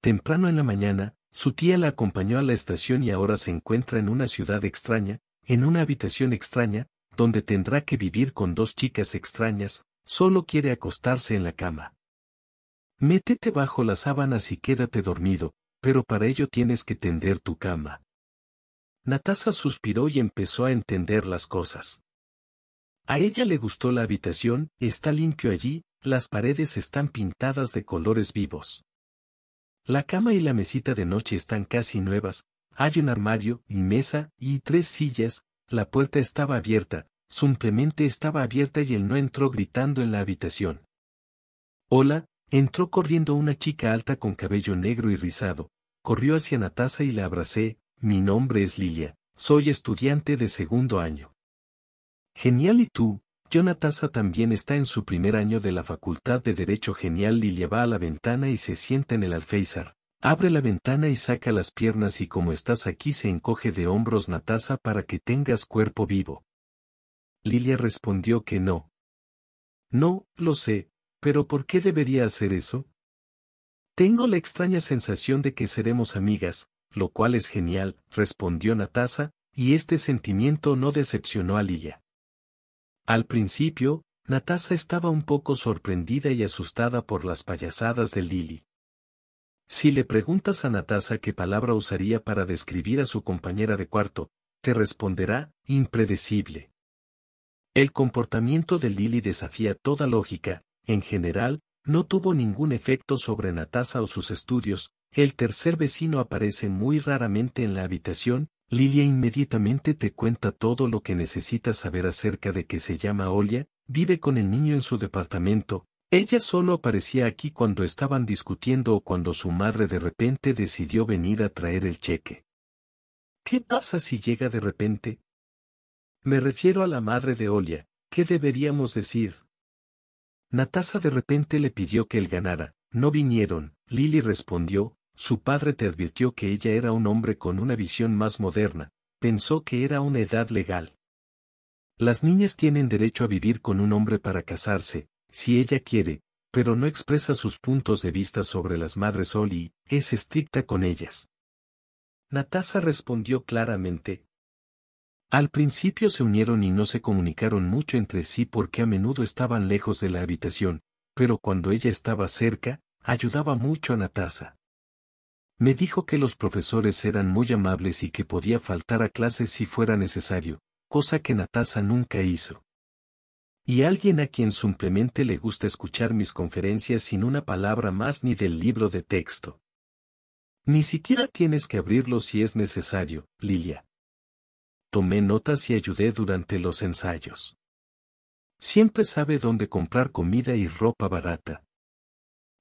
Temprano en la mañana, su tía la acompañó a la estación y ahora se encuentra en una ciudad extraña, en una habitación extraña, donde tendrá que vivir con dos chicas extrañas, solo quiere acostarse en la cama. Métete bajo las sábanas y quédate dormido, pero para ello tienes que tender tu cama. Natasha suspiró y empezó a entender las cosas. A ella le gustó la habitación, está limpio allí, las paredes están pintadas de colores vivos. La cama y la mesita de noche están casi nuevas, hay un armario, y mesa, y tres sillas, la puerta estaba abierta, simplemente estaba abierta y él no entró gritando en la habitación. Hola, entró corriendo una chica alta con cabello negro y rizado, corrió hacia Natasa y la abracé, mi nombre es Lilia, soy estudiante de segundo año. Genial y tú, yo Natasha también está en su primer año de la Facultad de Derecho Genial Lilia va a la ventana y se sienta en el alféizar. Abre la ventana y saca las piernas y como estás aquí se encoge de hombros Natasa para que tengas cuerpo vivo. Lilia respondió que no. No, lo sé, pero ¿por qué debería hacer eso? Tengo la extraña sensación de que seremos amigas, lo cual es genial, respondió Natasa, y este sentimiento no decepcionó a Lilia. Al principio, Natasa estaba un poco sorprendida y asustada por las payasadas de Lilia. Si le preguntas a Natasa qué palabra usaría para describir a su compañera de cuarto, te responderá, impredecible. El comportamiento de Lily desafía toda lógica, en general, no tuvo ningún efecto sobre Natasa o sus estudios, el tercer vecino aparece muy raramente en la habitación, Lilia inmediatamente te cuenta todo lo que necesitas saber acerca de que se llama Olia, vive con el niño en su departamento, ella solo aparecía aquí cuando estaban discutiendo o cuando su madre de repente decidió venir a traer el cheque. ¿Qué pasa si llega de repente? Me refiero a la madre de Olia, ¿qué deberíamos decir? Natasa de repente le pidió que él ganara, no vinieron, Lily respondió, su padre te advirtió que ella era un hombre con una visión más moderna, pensó que era una edad legal. Las niñas tienen derecho a vivir con un hombre para casarse, si ella quiere, pero no expresa sus puntos de vista sobre las madres Sol es estricta con ellas. Natasa respondió claramente. Al principio se unieron y no se comunicaron mucho entre sí porque a menudo estaban lejos de la habitación, pero cuando ella estaba cerca, ayudaba mucho a Natasa. Me dijo que los profesores eran muy amables y que podía faltar a clases si fuera necesario, cosa que Natasa nunca hizo. Y alguien a quien simplemente le gusta escuchar mis conferencias sin una palabra más ni del libro de texto. Ni siquiera tienes que abrirlo si es necesario, Lilia. Tomé notas y ayudé durante los ensayos. Siempre sabe dónde comprar comida y ropa barata.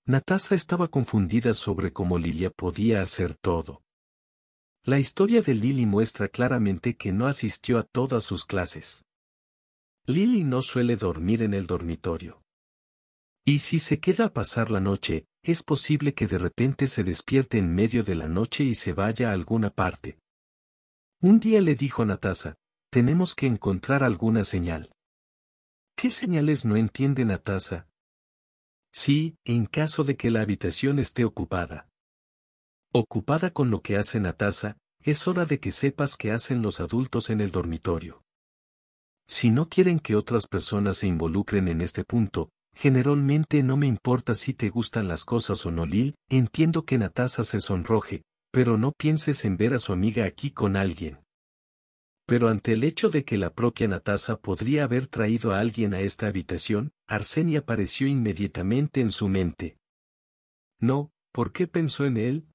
Natasha estaba confundida sobre cómo Lilia podía hacer todo. La historia de Lily muestra claramente que no asistió a todas sus clases. Lily no suele dormir en el dormitorio. Y si se queda a pasar la noche, es posible que de repente se despierte en medio de la noche y se vaya a alguna parte. Un día le dijo a Natasa, tenemos que encontrar alguna señal. ¿Qué señales no entiende Natasa? Sí, en caso de que la habitación esté ocupada. Ocupada con lo que hace Natasa, es hora de que sepas qué hacen los adultos en el dormitorio. Si no quieren que otras personas se involucren en este punto, generalmente no me importa si te gustan las cosas o no Lil, entiendo que Natasa se sonroje, pero no pienses en ver a su amiga aquí con alguien. Pero ante el hecho de que la propia Natasa podría haber traído a alguien a esta habitación, Arsenia apareció inmediatamente en su mente. No, ¿por qué pensó en él?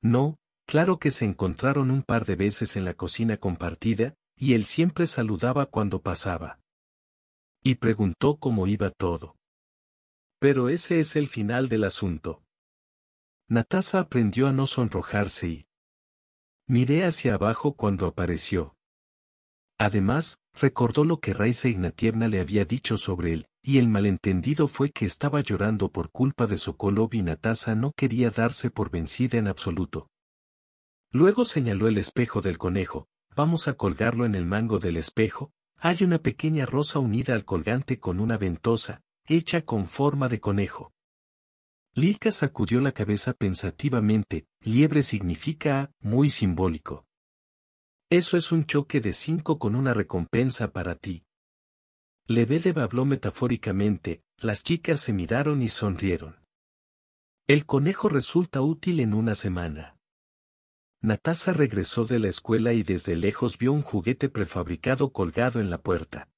No, claro que se encontraron un par de veces en la cocina compartida, y él siempre saludaba cuando pasaba. Y preguntó cómo iba todo. Pero ese es el final del asunto. Natasa aprendió a no sonrojarse y... Miré hacia abajo cuando apareció. Además, recordó lo que Raisa Ignatievna le había dicho sobre él, y el malentendido fue que estaba llorando por culpa de Sokolov y Natasa no quería darse por vencida en absoluto. Luego señaló el espejo del conejo, vamos a colgarlo en el mango del espejo, hay una pequeña rosa unida al colgante con una ventosa, hecha con forma de conejo. Lilka sacudió la cabeza pensativamente, liebre significa, muy simbólico. Eso es un choque de cinco con una recompensa para ti. vede habló metafóricamente, las chicas se miraron y sonrieron. El conejo resulta útil en una semana. Natasa regresó de la escuela y desde lejos vio un juguete prefabricado colgado en la puerta.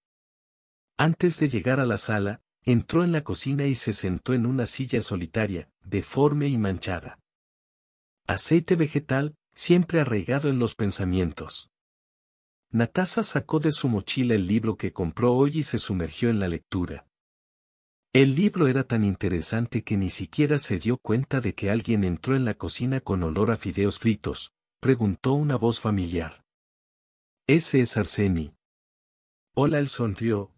Antes de llegar a la sala, entró en la cocina y se sentó en una silla solitaria, deforme y manchada. Aceite vegetal, siempre arraigado en los pensamientos. Natasa sacó de su mochila el libro que compró hoy y se sumergió en la lectura. El libro era tan interesante que ni siquiera se dio cuenta de que alguien entró en la cocina con olor a fideos fritos, preguntó una voz familiar. Ese es Arseni. Hola, él sonrió.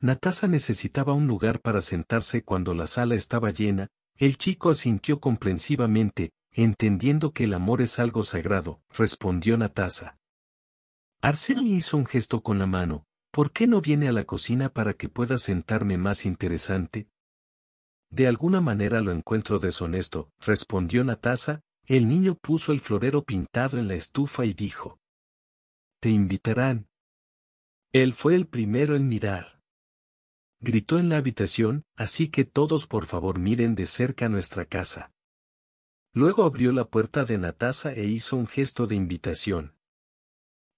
Natasa necesitaba un lugar para sentarse cuando la sala estaba llena, el chico asintió comprensivamente, entendiendo que el amor es algo sagrado, respondió Natasa. Arseni hizo un gesto con la mano, ¿Por qué no viene a la cocina para que pueda sentarme más interesante? De alguna manera lo encuentro deshonesto, respondió Natasa, el niño puso el florero pintado en la estufa y dijo. Te invitarán. Él fue el primero en mirar. Gritó en la habitación, así que todos por favor miren de cerca nuestra casa. Luego abrió la puerta de Natasa e hizo un gesto de invitación.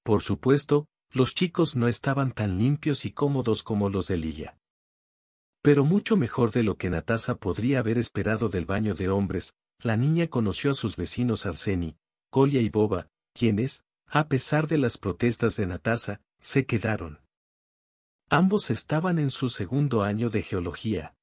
Por supuesto, los chicos no estaban tan limpios y cómodos como los de Lilla. Pero mucho mejor de lo que Natasa podría haber esperado del baño de hombres, la niña conoció a sus vecinos Arseni, Colia y Boba, quienes, a pesar de las protestas de Natasa, se quedaron. Ambos estaban en su segundo año de geología.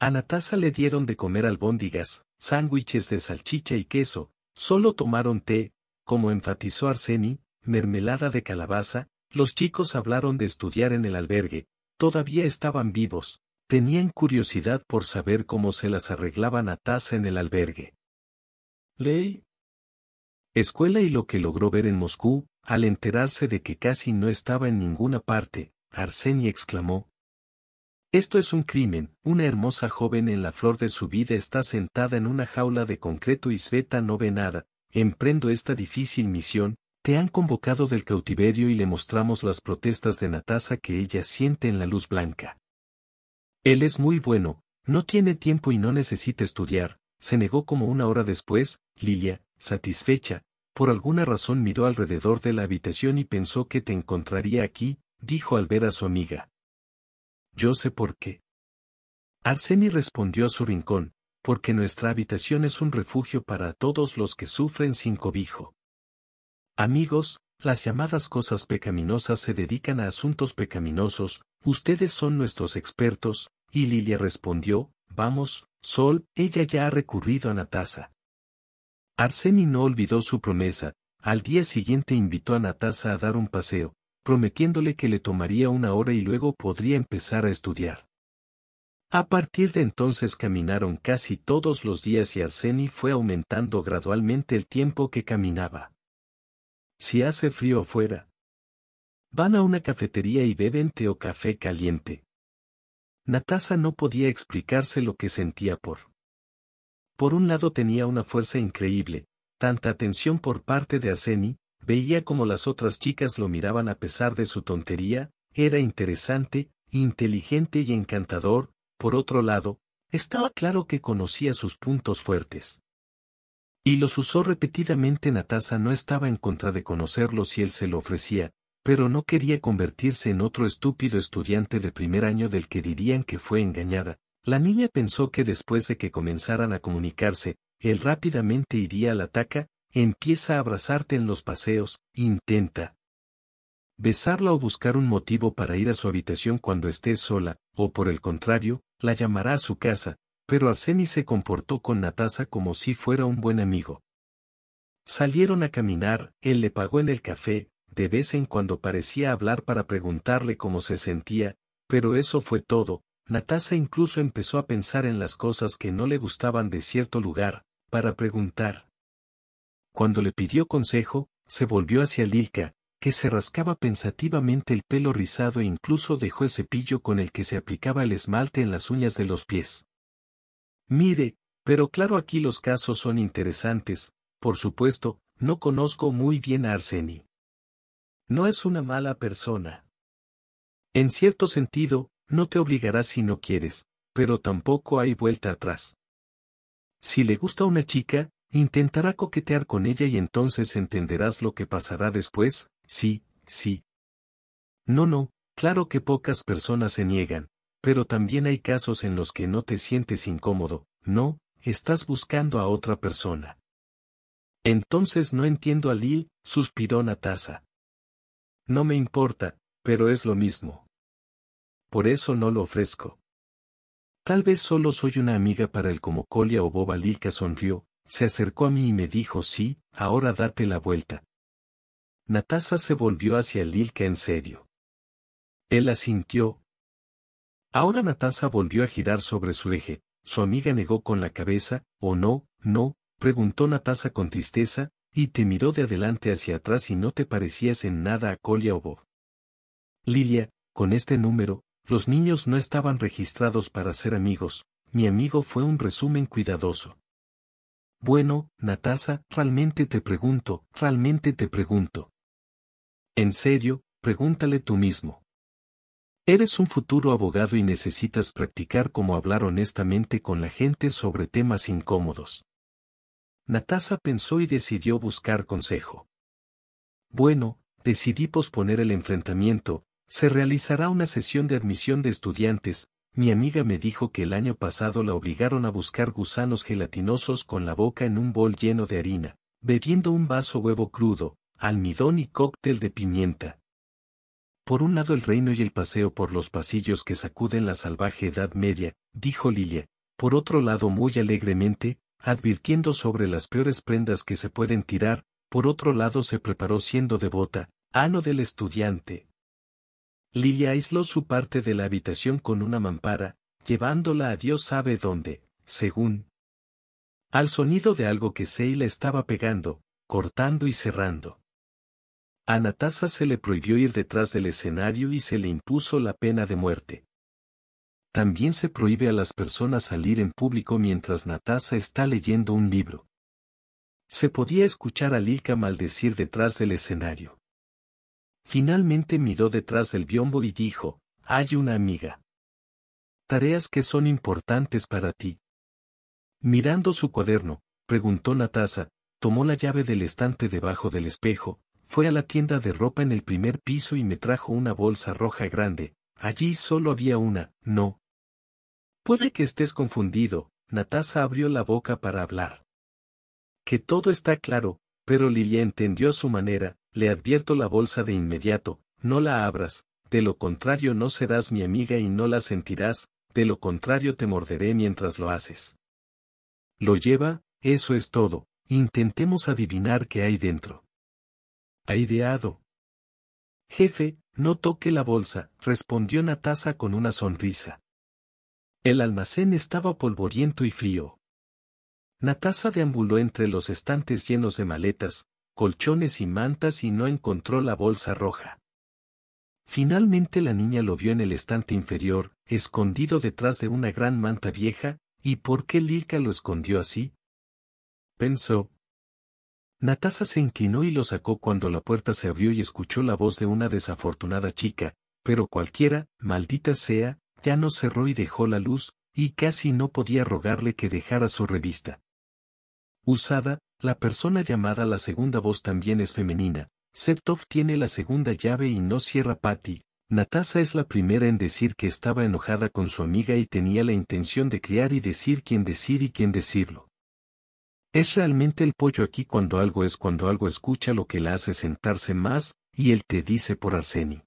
A Natasa le dieron de comer albóndigas, sándwiches de salchicha y queso, solo tomaron té, como enfatizó Arseni, mermelada de calabaza, los chicos hablaron de estudiar en el albergue, todavía estaban vivos, tenían curiosidad por saber cómo se las arreglaban a Taza en el albergue. Ley. Escuela y lo que logró ver en Moscú, al enterarse de que casi no estaba en ninguna parte, Arseni exclamó. Esto es un crimen, una hermosa joven en la flor de su vida está sentada en una jaula de concreto y Sveta no ve nada, emprendo esta difícil misión, te han convocado del cautiverio y le mostramos las protestas de Natasa que ella siente en la luz blanca. Él es muy bueno, no tiene tiempo y no necesita estudiar, se negó como una hora después, Lilia, satisfecha, por alguna razón miró alrededor de la habitación y pensó que te encontraría aquí, dijo al ver a su amiga. Yo sé por qué. Arseni respondió a su rincón, porque nuestra habitación es un refugio para todos los que sufren sin cobijo. Amigos, las llamadas cosas pecaminosas se dedican a asuntos pecaminosos, ustedes son nuestros expertos, y Lilia respondió, vamos, Sol, ella ya ha recurrido a Natasa. Arseni no olvidó su promesa, al día siguiente invitó a Natasa a dar un paseo, prometiéndole que le tomaría una hora y luego podría empezar a estudiar. A partir de entonces caminaron casi todos los días y Arseni fue aumentando gradualmente el tiempo que caminaba si hace frío afuera. Van a una cafetería y beben té o café caliente. Natasa no podía explicarse lo que sentía por. Por un lado tenía una fuerza increíble, tanta atención por parte de Aseni, veía como las otras chicas lo miraban a pesar de su tontería, era interesante, inteligente y encantador, por otro lado, estaba claro que conocía sus puntos fuertes. Y los usó repetidamente Natasa no estaba en contra de conocerlo si él se lo ofrecía, pero no quería convertirse en otro estúpido estudiante de primer año del que dirían que fue engañada. La niña pensó que después de que comenzaran a comunicarse, él rápidamente iría a la taca, empieza a abrazarte en los paseos, intenta besarla o buscar un motivo para ir a su habitación cuando esté sola, o por el contrario, la llamará a su casa, pero Arseni se comportó con Natasa como si fuera un buen amigo. Salieron a caminar, él le pagó en el café, de vez en cuando parecía hablar para preguntarle cómo se sentía, pero eso fue todo, Natasa incluso empezó a pensar en las cosas que no le gustaban de cierto lugar, para preguntar. Cuando le pidió consejo, se volvió hacia Lilka, que se rascaba pensativamente el pelo rizado e incluso dejó el cepillo con el que se aplicaba el esmalte en las uñas de los pies. Mire, pero claro aquí los casos son interesantes, por supuesto, no conozco muy bien a Arseni. No es una mala persona. En cierto sentido, no te obligará si no quieres, pero tampoco hay vuelta atrás. Si le gusta una chica, intentará coquetear con ella y entonces entenderás lo que pasará después, sí, sí. No, no, claro que pocas personas se niegan, pero también hay casos en los que no te sientes incómodo, no, estás buscando a otra persona. Entonces no entiendo a Lil, suspiró Natasa. No me importa, pero es lo mismo. Por eso no lo ofrezco. Tal vez solo soy una amiga para el como Colia o Boba Lilka sonrió, se acercó a mí y me dijo sí, ahora date la vuelta. Natasa se volvió hacia Lilka en serio. Él asintió, Ahora Natasa volvió a girar sobre su eje, su amiga negó con la cabeza, ¿o oh, no, no? preguntó Natasa con tristeza, y te miró de adelante hacia atrás y no te parecías en nada a Colia o Bob. Lilia, con este número, los niños no estaban registrados para ser amigos, mi amigo fue un resumen cuidadoso. Bueno, Natasa, realmente te pregunto, realmente te pregunto. En serio, pregúntale tú mismo. Eres un futuro abogado y necesitas practicar cómo hablar honestamente con la gente sobre temas incómodos. Natasa pensó y decidió buscar consejo. Bueno, decidí posponer el enfrentamiento, se realizará una sesión de admisión de estudiantes, mi amiga me dijo que el año pasado la obligaron a buscar gusanos gelatinosos con la boca en un bol lleno de harina, bebiendo un vaso huevo crudo, almidón y cóctel de pimienta, por un lado el reino y el paseo por los pasillos que sacuden la salvaje Edad Media, dijo Lilia, por otro lado muy alegremente, advirtiendo sobre las peores prendas que se pueden tirar, por otro lado se preparó siendo devota, ano del estudiante. Lilia aisló su parte de la habitación con una mampara, llevándola a Dios sabe dónde, según. Al sonido de algo que Seila estaba pegando, cortando y cerrando. A Natasa se le prohibió ir detrás del escenario y se le impuso la pena de muerte. También se prohíbe a las personas salir en público mientras Natasa está leyendo un libro. Se podía escuchar a Lilka maldecir detrás del escenario. Finalmente miró detrás del biombo y dijo, hay una amiga. Tareas que son importantes para ti. Mirando su cuaderno, preguntó Natasa, tomó la llave del estante debajo del espejo, fue a la tienda de ropa en el primer piso y me trajo una bolsa roja grande, allí solo había una, no. Puede que estés confundido, Natasa abrió la boca para hablar. Que todo está claro, pero Lilia entendió su manera, le advierto la bolsa de inmediato, no la abras, de lo contrario no serás mi amiga y no la sentirás, de lo contrario te morderé mientras lo haces. Lo lleva, eso es todo, intentemos adivinar qué hay dentro ideado Jefe, no toque la bolsa, respondió Natasa con una sonrisa. El almacén estaba polvoriento y frío. Natasa deambuló entre los estantes llenos de maletas, colchones y mantas y no encontró la bolsa roja. Finalmente la niña lo vio en el estante inferior, escondido detrás de una gran manta vieja, ¿y por qué Lilka lo escondió así? Pensó, Natasa se inclinó y lo sacó cuando la puerta se abrió y escuchó la voz de una desafortunada chica, pero cualquiera, maldita sea, ya no cerró y dejó la luz, y casi no podía rogarle que dejara su revista. Usada, la persona llamada la segunda voz también es femenina, Septov tiene la segunda llave y no cierra Patty, Natasa es la primera en decir que estaba enojada con su amiga y tenía la intención de criar y decir quién decir y quién decirlo. Es realmente el pollo aquí cuando algo es cuando algo escucha lo que la hace sentarse más, y él te dice por Arseni.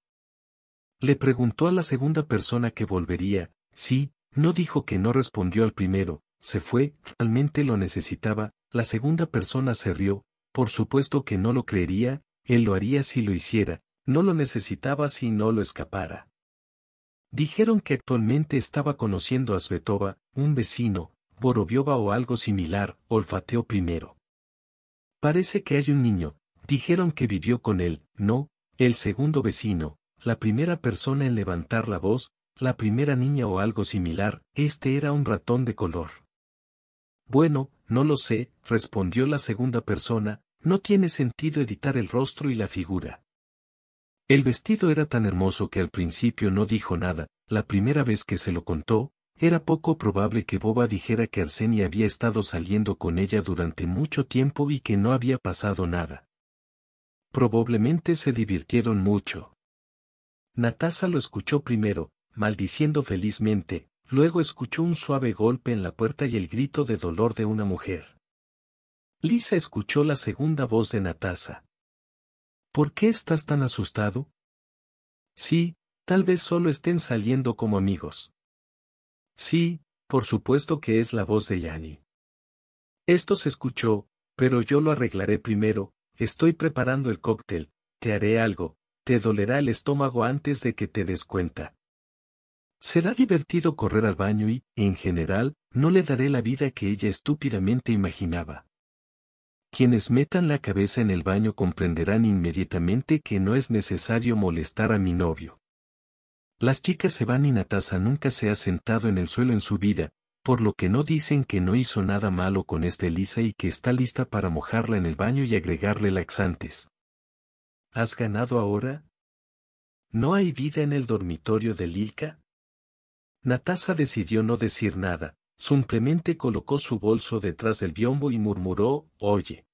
Le preguntó a la segunda persona que volvería, sí, no dijo que no respondió al primero, se fue, realmente lo necesitaba, la segunda persona se rió, por supuesto que no lo creería, él lo haría si lo hiciera, no lo necesitaba si no lo escapara. Dijeron que actualmente estaba conociendo a Svetova, un vecino, borobioba o algo similar, olfateó primero. Parece que hay un niño, dijeron que vivió con él, no, el segundo vecino, la primera persona en levantar la voz, la primera niña o algo similar, este era un ratón de color. Bueno, no lo sé, respondió la segunda persona, no tiene sentido editar el rostro y la figura. El vestido era tan hermoso que al principio no dijo nada, la primera vez que se lo contó, era poco probable que Boba dijera que Arsenia había estado saliendo con ella durante mucho tiempo y que no había pasado nada. Probablemente se divirtieron mucho. Natasa lo escuchó primero, maldiciendo felizmente, luego escuchó un suave golpe en la puerta y el grito de dolor de una mujer. Lisa escuchó la segunda voz de Natasa. ¿Por qué estás tan asustado? Sí, tal vez solo estén saliendo como amigos. Sí, por supuesto que es la voz de Yanni. Esto se escuchó, pero yo lo arreglaré primero, estoy preparando el cóctel, te haré algo, te dolerá el estómago antes de que te des cuenta. Será divertido correr al baño y, en general, no le daré la vida que ella estúpidamente imaginaba. Quienes metan la cabeza en el baño comprenderán inmediatamente que no es necesario molestar a mi novio. Las chicas se van y Natasa nunca se ha sentado en el suelo en su vida, por lo que no dicen que no hizo nada malo con esta Elisa y que está lista para mojarla en el baño y agregarle laxantes. ¿Has ganado ahora? ¿No hay vida en el dormitorio de Lilka? Natasa decidió no decir nada, simplemente colocó su bolso detrás del biombo y murmuró, oye.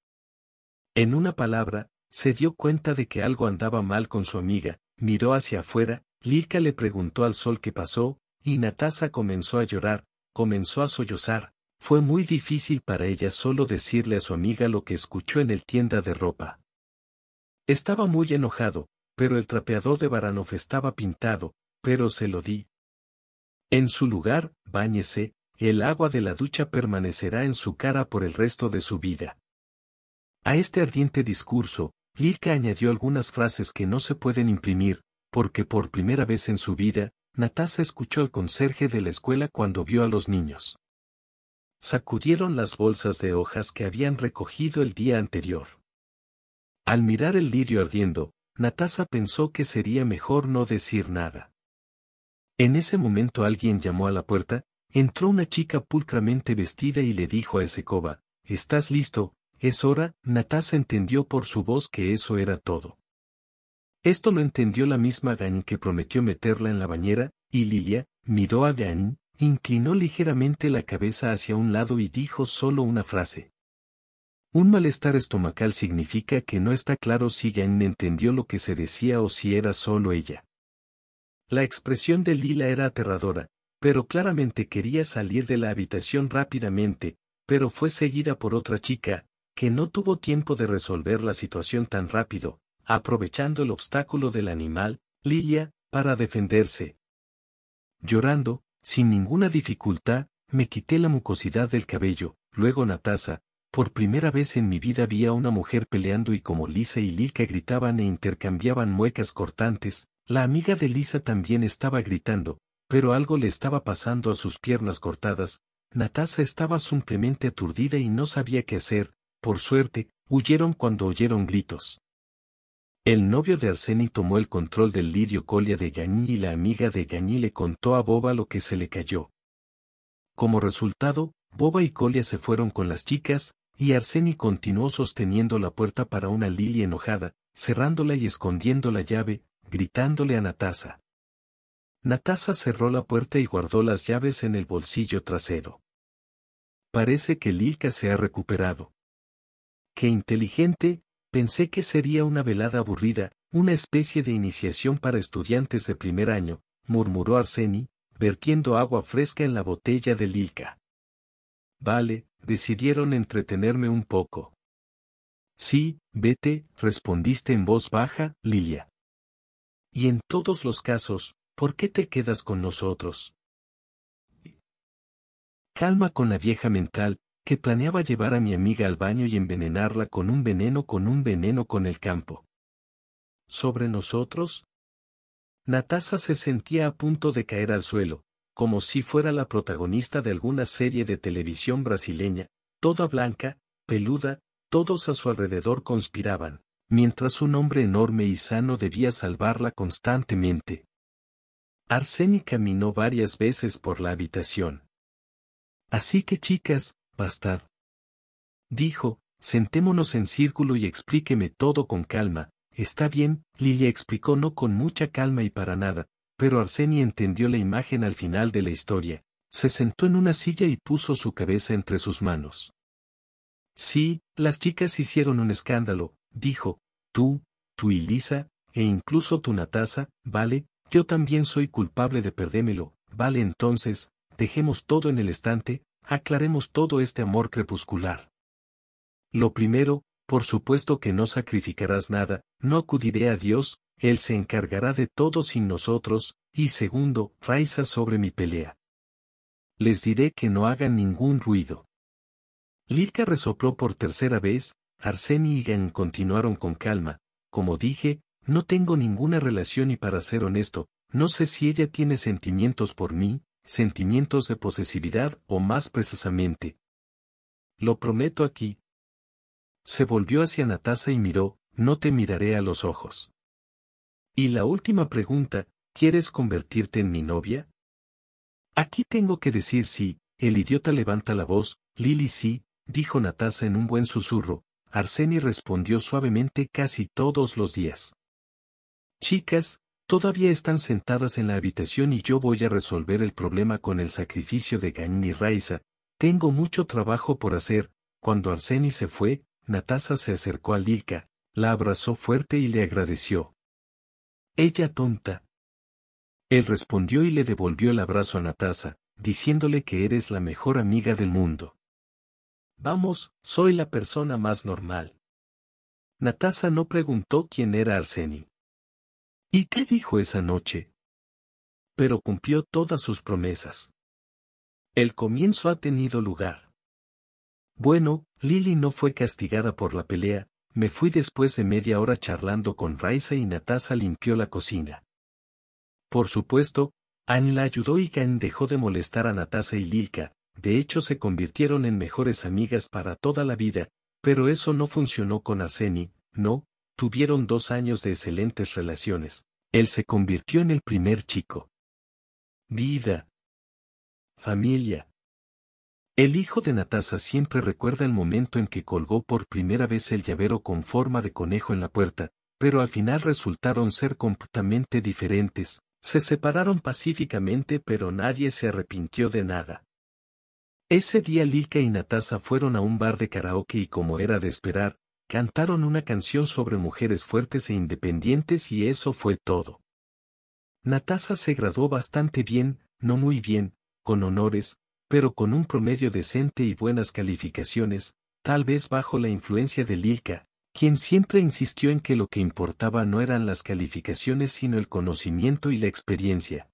En una palabra, se dio cuenta de que algo andaba mal con su amiga, miró hacia afuera, Lilka le preguntó al sol qué pasó, y Natasa comenzó a llorar, comenzó a sollozar, fue muy difícil para ella solo decirle a su amiga lo que escuchó en el tienda de ropa. Estaba muy enojado, pero el trapeador de Baranov estaba pintado, pero se lo di. En su lugar, báñese, el agua de la ducha permanecerá en su cara por el resto de su vida. A este ardiente discurso, Lilka añadió algunas frases que no se pueden imprimir, porque por primera vez en su vida, Natasha escuchó al conserje de la escuela cuando vio a los niños. Sacudieron las bolsas de hojas que habían recogido el día anterior. Al mirar el lirio ardiendo, Natasha pensó que sería mejor no decir nada. En ese momento alguien llamó a la puerta, entró una chica pulcramente vestida y le dijo a Esecoba, ¿Estás listo? Es hora, Natasha entendió por su voz que eso era todo. Esto lo entendió la misma Gain que prometió meterla en la bañera, y Lilia, miró a Gain, inclinó ligeramente la cabeza hacia un lado y dijo solo una frase. Un malestar estomacal significa que no está claro si Gain entendió lo que se decía o si era solo ella. La expresión de Lila era aterradora, pero claramente quería salir de la habitación rápidamente, pero fue seguida por otra chica, que no tuvo tiempo de resolver la situación tan rápido, aprovechando el obstáculo del animal, Lilia, para defenderse. Llorando, sin ninguna dificultad, me quité la mucosidad del cabello, luego Natasa, por primera vez en mi vida vi a una mujer peleando y como Lisa y Lilka gritaban e intercambiaban muecas cortantes, la amiga de Lisa también estaba gritando, pero algo le estaba pasando a sus piernas cortadas, Natasa estaba simplemente aturdida y no sabía qué hacer, por suerte, huyeron cuando oyeron gritos. El novio de Arseni tomó el control del lirio colia de Yañí y la amiga de Yañí le contó a Boba lo que se le cayó. Como resultado, Boba y Colia se fueron con las chicas, y Arseni continuó sosteniendo la puerta para una Lily enojada, cerrándola y escondiendo la llave, gritándole a Natasa. Natasa cerró la puerta y guardó las llaves en el bolsillo trasero. Parece que Lilka se ha recuperado. ¡Qué inteligente! Pensé que sería una velada aburrida, una especie de iniciación para estudiantes de primer año, murmuró Arseni, vertiendo agua fresca en la botella de Lilka. Vale, decidieron entretenerme un poco. Sí, vete, respondiste en voz baja, Lilia. Y en todos los casos, ¿por qué te quedas con nosotros? Calma con la vieja mental, que planeaba llevar a mi amiga al baño y envenenarla con un veneno con un veneno con el campo. ¿Sobre nosotros? Natasa se sentía a punto de caer al suelo, como si fuera la protagonista de alguna serie de televisión brasileña, toda blanca, peluda, todos a su alrededor conspiraban, mientras un hombre enorme y sano debía salvarla constantemente. Arseni caminó varias veces por la habitación. Así que chicas, Bastad. Dijo, sentémonos en círculo y explíqueme todo con calma. Está bien, Lilia explicó no con mucha calma y para nada, pero Arseni entendió la imagen al final de la historia. Se sentó en una silla y puso su cabeza entre sus manos. Sí, las chicas hicieron un escándalo, dijo, tú, tú y e incluso tu Natasa, vale, yo también soy culpable de perdérmelo, vale entonces, dejemos todo en el estante, Aclaremos todo este amor crepuscular. Lo primero, por supuesto que no sacrificarás nada, no acudiré a Dios, Él se encargará de todo sin nosotros, y segundo, raiza sobre mi pelea. Les diré que no hagan ningún ruido. Lirka resopló por tercera vez, Arseni y Gan continuaron con calma, como dije, no tengo ninguna relación y para ser honesto, no sé si ella tiene sentimientos por mí, sentimientos de posesividad o más precisamente. Lo prometo aquí. Se volvió hacia Natasa y miró, no te miraré a los ojos. Y la última pregunta, ¿quieres convertirte en mi novia? Aquí tengo que decir sí, el idiota levanta la voz, Lili sí, dijo Natasa en un buen susurro, Arseni respondió suavemente casi todos los días. Chicas, Todavía están sentadas en la habitación y yo voy a resolver el problema con el sacrificio de Gain y Raiza. Tengo mucho trabajo por hacer. Cuando Arseni se fue, Natasa se acercó a Lilka, la abrazó fuerte y le agradeció. Ella tonta. Él respondió y le devolvió el abrazo a Natasa, diciéndole que eres la mejor amiga del mundo. Vamos, soy la persona más normal. Natasa no preguntó quién era Arseni. ¿Y qué dijo esa noche? Pero cumplió todas sus promesas. El comienzo ha tenido lugar. Bueno, Lili no fue castigada por la pelea, me fui después de media hora charlando con Raisa y Natasa limpió la cocina. Por supuesto, Anne la ayudó y Ken dejó de molestar a Natasa y Lilka, de hecho se convirtieron en mejores amigas para toda la vida, pero eso no funcionó con Aseni, no, Tuvieron dos años de excelentes relaciones. Él se convirtió en el primer chico. Vida. Familia. El hijo de Natasa siempre recuerda el momento en que colgó por primera vez el llavero con forma de conejo en la puerta, pero al final resultaron ser completamente diferentes, se separaron pacíficamente pero nadie se arrepintió de nada. Ese día Lika y Natasa fueron a un bar de karaoke y como era de esperar, Cantaron una canción sobre mujeres fuertes e independientes y eso fue todo. Natasa se graduó bastante bien, no muy bien, con honores, pero con un promedio decente y buenas calificaciones, tal vez bajo la influencia de Lilka, quien siempre insistió en que lo que importaba no eran las calificaciones sino el conocimiento y la experiencia.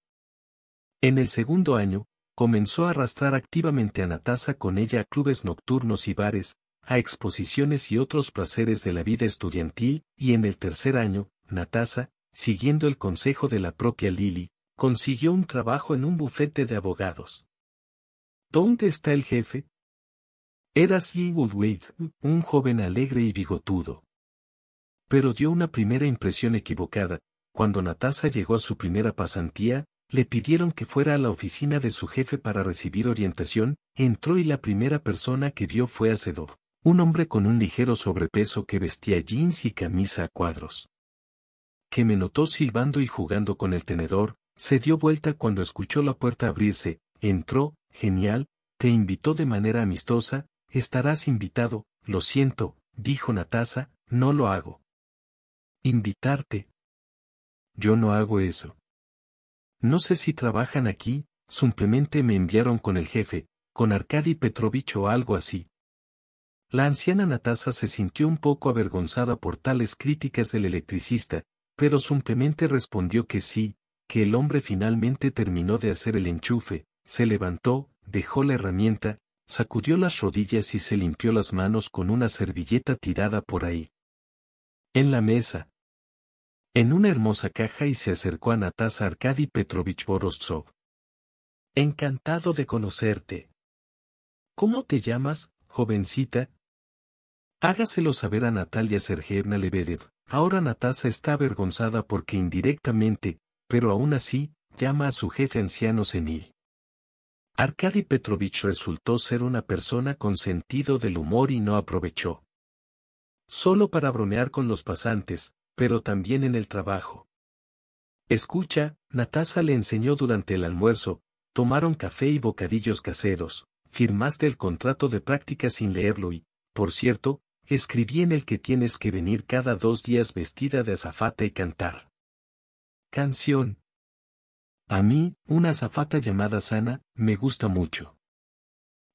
En el segundo año, comenzó a arrastrar activamente a Natasa con ella a clubes nocturnos y bares, a exposiciones y otros placeres de la vida estudiantil, y en el tercer año, Natasa, siguiendo el consejo de la propia Lily, consiguió un trabajo en un bufete de abogados. ¿Dónde está el jefe? Era Wade, un joven alegre y bigotudo. Pero dio una primera impresión equivocada, cuando Natasa llegó a su primera pasantía, le pidieron que fuera a la oficina de su jefe para recibir orientación, entró y la primera persona que vio fue Hacedor. Un hombre con un ligero sobrepeso que vestía jeans y camisa a cuadros. Que me notó silbando y jugando con el tenedor, se dio vuelta cuando escuchó la puerta abrirse, entró, genial, te invitó de manera amistosa, estarás invitado, lo siento, dijo Natasa, no lo hago. Invitarte. Yo no hago eso. No sé si trabajan aquí, simplemente me enviaron con el jefe, con Arkady Petrovich o algo así, la anciana Natasa se sintió un poco avergonzada por tales críticas del electricista, pero simplemente respondió que sí, que el hombre finalmente terminó de hacer el enchufe, se levantó, dejó la herramienta, sacudió las rodillas y se limpió las manos con una servilleta tirada por ahí. En la mesa. En una hermosa caja y se acercó a Natasa Arkady Petrovich Borostsov. Encantado de conocerte. ¿Cómo te llamas, jovencita? Hágaselo saber a Natalia Sergeevna Lebedev. Ahora Natasa está avergonzada porque indirectamente, pero aún así, llama a su jefe anciano senil. Arkady Petrovich resultó ser una persona con sentido del humor y no aprovechó. Solo para bromear con los pasantes, pero también en el trabajo. Escucha, Natasa le enseñó durante el almuerzo, tomaron café y bocadillos caseros, firmaste el contrato de práctica sin leerlo y, por cierto, Escribí en el que tienes que venir cada dos días vestida de azafata y cantar. Canción. A mí, una azafata llamada Sana, me gusta mucho.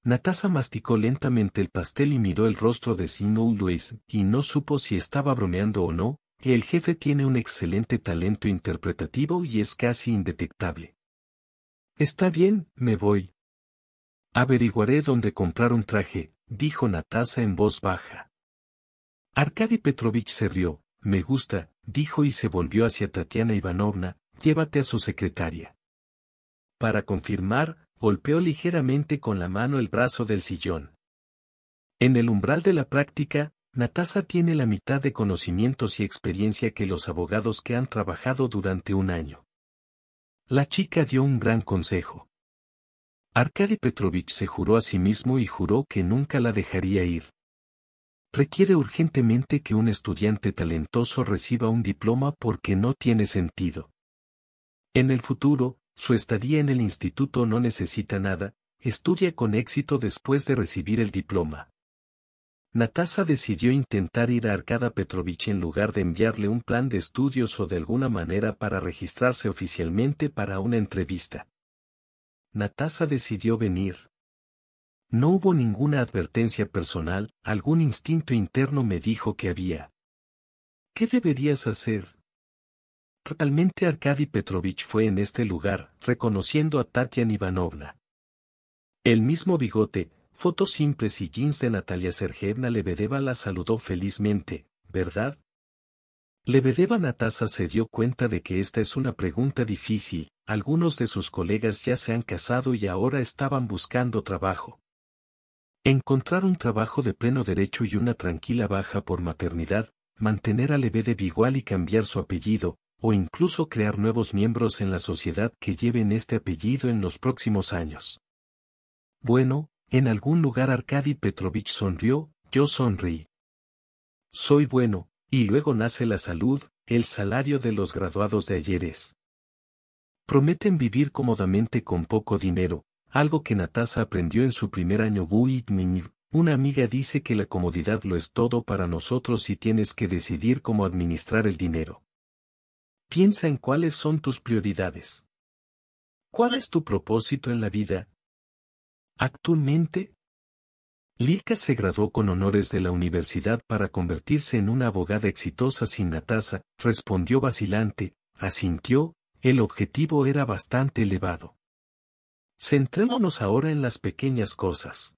Natasa masticó lentamente el pastel y miró el rostro de Sin Luis, y no supo si estaba bromeando o no, que el jefe tiene un excelente talento interpretativo y es casi indetectable. Está bien, me voy. Averiguaré dónde comprar un traje, dijo Natasa en voz baja. Arkady Petrovich se rió, me gusta, dijo y se volvió hacia Tatiana Ivanovna, llévate a su secretaria. Para confirmar, golpeó ligeramente con la mano el brazo del sillón. En el umbral de la práctica, Natasha tiene la mitad de conocimientos y experiencia que los abogados que han trabajado durante un año. La chica dio un gran consejo. Arkady Petrovich se juró a sí mismo y juró que nunca la dejaría ir requiere urgentemente que un estudiante talentoso reciba un diploma porque no tiene sentido. En el futuro, su estadía en el instituto no necesita nada, estudia con éxito después de recibir el diploma. Natasa decidió intentar ir a Arcada Petrovich en lugar de enviarle un plan de estudios o de alguna manera para registrarse oficialmente para una entrevista. Natasa decidió venir. No hubo ninguna advertencia personal, algún instinto interno me dijo que había. ¿Qué deberías hacer? Realmente Arkady Petrovich fue en este lugar, reconociendo a Tatiana Ivanovna. El mismo bigote, fotos simples y jeans de Natalia Sergevna Lebedeva la saludó felizmente, ¿verdad? Lebedeva Natasa se dio cuenta de que esta es una pregunta difícil, algunos de sus colegas ya se han casado y ahora estaban buscando trabajo. Encontrar un trabajo de pleno derecho y una tranquila baja por maternidad, mantener a Leve de Vigual y cambiar su apellido, o incluso crear nuevos miembros en la sociedad que lleven este apellido en los próximos años. Bueno, en algún lugar Arkady Petrovich sonrió, yo sonrí. Soy bueno, y luego nace la salud, el salario de los graduados de ayeres. Prometen vivir cómodamente con poco dinero, algo que Natasha aprendió en su primer año Una amiga dice que la comodidad lo es todo para nosotros y tienes que decidir cómo administrar el dinero. Piensa en cuáles son tus prioridades. ¿Cuál es tu propósito en la vida? Actualmente, Lika se graduó con honores de la universidad para convertirse en una abogada exitosa sin Natasha, respondió vacilante, asintió, el objetivo era bastante elevado. Centrémonos ahora en las pequeñas cosas.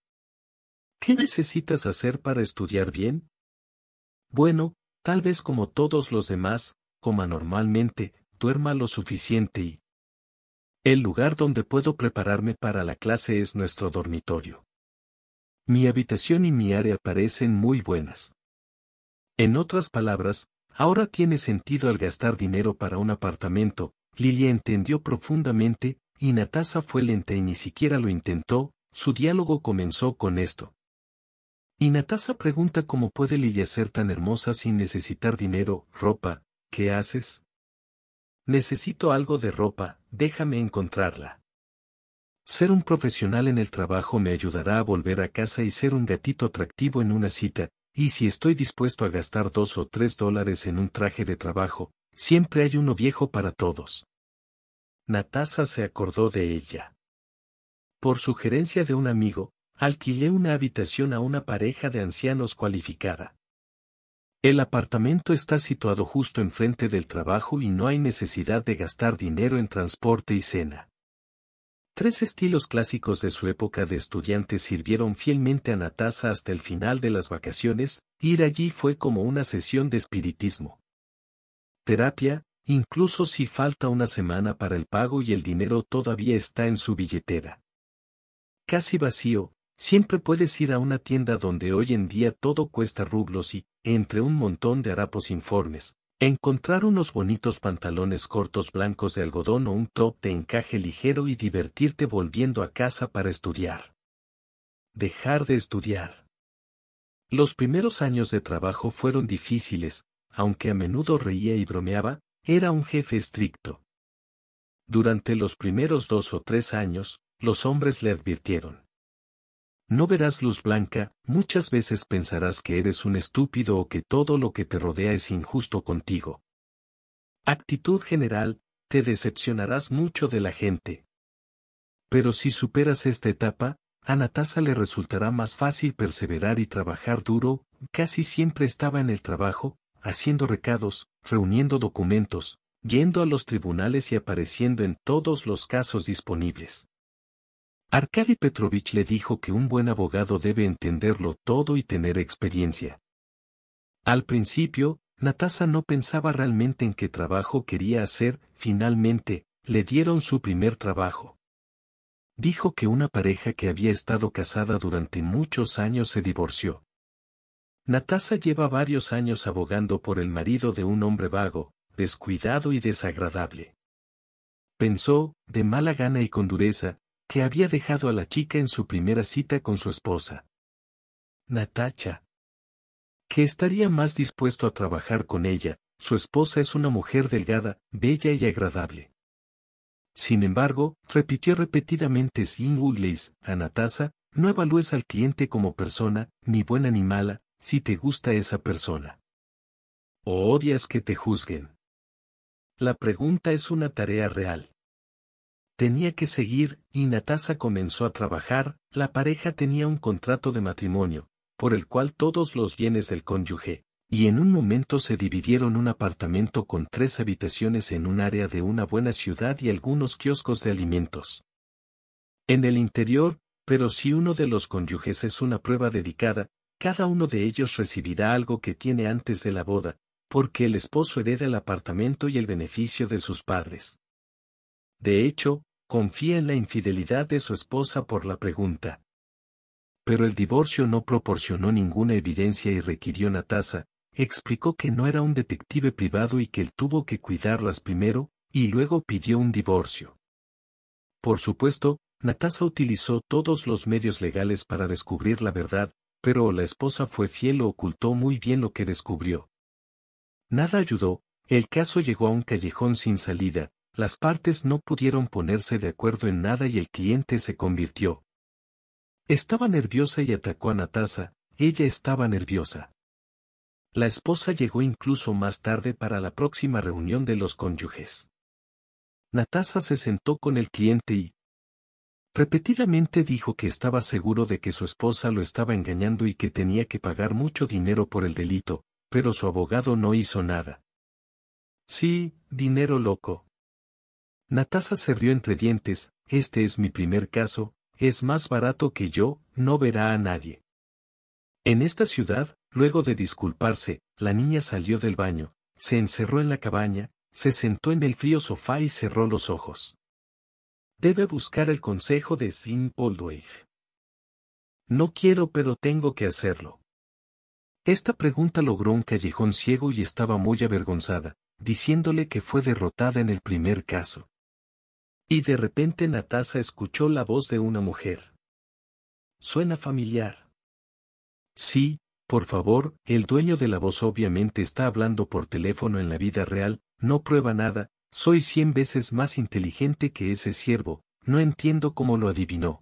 ¿Qué necesitas hacer para estudiar bien? Bueno, tal vez como todos los demás, coma normalmente, duerma lo suficiente y... El lugar donde puedo prepararme para la clase es nuestro dormitorio. Mi habitación y mi área parecen muy buenas. En otras palabras, ahora tiene sentido al gastar dinero para un apartamento, Lily entendió profundamente, y Natasa fue lenta y ni siquiera lo intentó, su diálogo comenzó con esto. Y Natasa pregunta cómo puede Lilia ser tan hermosa sin necesitar dinero, ropa, ¿qué haces? Necesito algo de ropa, déjame encontrarla. Ser un profesional en el trabajo me ayudará a volver a casa y ser un gatito atractivo en una cita, y si estoy dispuesto a gastar dos o tres dólares en un traje de trabajo, siempre hay uno viejo para todos. Natasa se acordó de ella. Por sugerencia de un amigo, alquilé una habitación a una pareja de ancianos cualificada. El apartamento está situado justo enfrente del trabajo y no hay necesidad de gastar dinero en transporte y cena. Tres estilos clásicos de su época de estudiante sirvieron fielmente a Natasa hasta el final de las vacaciones, ir allí fue como una sesión de espiritismo. Terapia, Incluso si falta una semana para el pago y el dinero todavía está en su billetera. Casi vacío, siempre puedes ir a una tienda donde hoy en día todo cuesta rublos y, entre un montón de harapos informes, encontrar unos bonitos pantalones cortos blancos de algodón o un top de encaje ligero y divertirte volviendo a casa para estudiar. Dejar de estudiar. Los primeros años de trabajo fueron difíciles, aunque a menudo reía y bromeaba, era un jefe estricto. Durante los primeros dos o tres años, los hombres le advirtieron. No verás luz blanca, muchas veces pensarás que eres un estúpido o que todo lo que te rodea es injusto contigo. Actitud general, te decepcionarás mucho de la gente. Pero si superas esta etapa, a Natasa le resultará más fácil perseverar y trabajar duro, casi siempre estaba en el trabajo, haciendo recados, reuniendo documentos, yendo a los tribunales y apareciendo en todos los casos disponibles. Arkady Petrovich le dijo que un buen abogado debe entenderlo todo y tener experiencia. Al principio, Natasa no pensaba realmente en qué trabajo quería hacer, finalmente, le dieron su primer trabajo. Dijo que una pareja que había estado casada durante muchos años se divorció. Natasha lleva varios años abogando por el marido de un hombre vago, descuidado y desagradable. Pensó, de mala gana y con dureza, que había dejado a la chica en su primera cita con su esposa. Natacha. Que estaría más dispuesto a trabajar con ella, su esposa es una mujer delgada, bella y agradable. Sin embargo, repitió repetidamente sin a Natasha no evalúes al cliente como persona, ni buena ni mala, si te gusta esa persona. O odias que te juzguen. La pregunta es una tarea real. Tenía que seguir, y Natasa comenzó a trabajar, la pareja tenía un contrato de matrimonio, por el cual todos los bienes del cónyuge, y en un momento se dividieron un apartamento con tres habitaciones en un área de una buena ciudad y algunos kioscos de alimentos. En el interior, pero si uno de los cónyuges es una prueba dedicada, cada uno de ellos recibirá algo que tiene antes de la boda, porque el esposo hereda el apartamento y el beneficio de sus padres. De hecho, confía en la infidelidad de su esposa por la pregunta. Pero el divorcio no proporcionó ninguna evidencia y requirió Natasa, explicó que no era un detective privado y que él tuvo que cuidarlas primero, y luego pidió un divorcio. Por supuesto, Natasa utilizó todos los medios legales para descubrir la verdad, pero la esposa fue fiel o ocultó muy bien lo que descubrió. Nada ayudó, el caso llegó a un callejón sin salida, las partes no pudieron ponerse de acuerdo en nada y el cliente se convirtió. Estaba nerviosa y atacó a Natasa, ella estaba nerviosa. La esposa llegó incluso más tarde para la próxima reunión de los cónyuges. Natasa se sentó con el cliente y, Repetidamente dijo que estaba seguro de que su esposa lo estaba engañando y que tenía que pagar mucho dinero por el delito, pero su abogado no hizo nada. Sí, dinero loco. Natasa se rió entre dientes, este es mi primer caso, es más barato que yo, no verá a nadie. En esta ciudad, luego de disculparse, la niña salió del baño, se encerró en la cabaña, se sentó en el frío sofá y cerró los ojos. Debe buscar el consejo de Sim No quiero pero tengo que hacerlo. Esta pregunta logró un callejón ciego y estaba muy avergonzada, diciéndole que fue derrotada en el primer caso. Y de repente Natasa escuchó la voz de una mujer. Suena familiar. Sí, por favor, el dueño de la voz obviamente está hablando por teléfono en la vida real, no prueba nada, soy cien veces más inteligente que ese siervo, no entiendo cómo lo adivinó.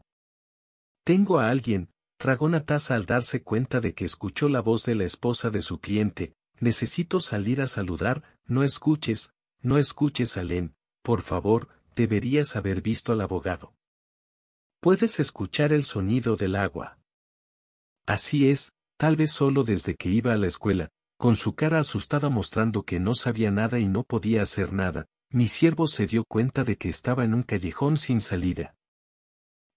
Tengo a alguien, tragó Natasa al darse cuenta de que escuchó la voz de la esposa de su cliente, necesito salir a saludar, no escuches, no escuches a Len, por favor, deberías haber visto al abogado. Puedes escuchar el sonido del agua. Así es, tal vez solo desde que iba a la escuela, con su cara asustada mostrando que no sabía nada y no podía hacer nada, mi siervo se dio cuenta de que estaba en un callejón sin salida.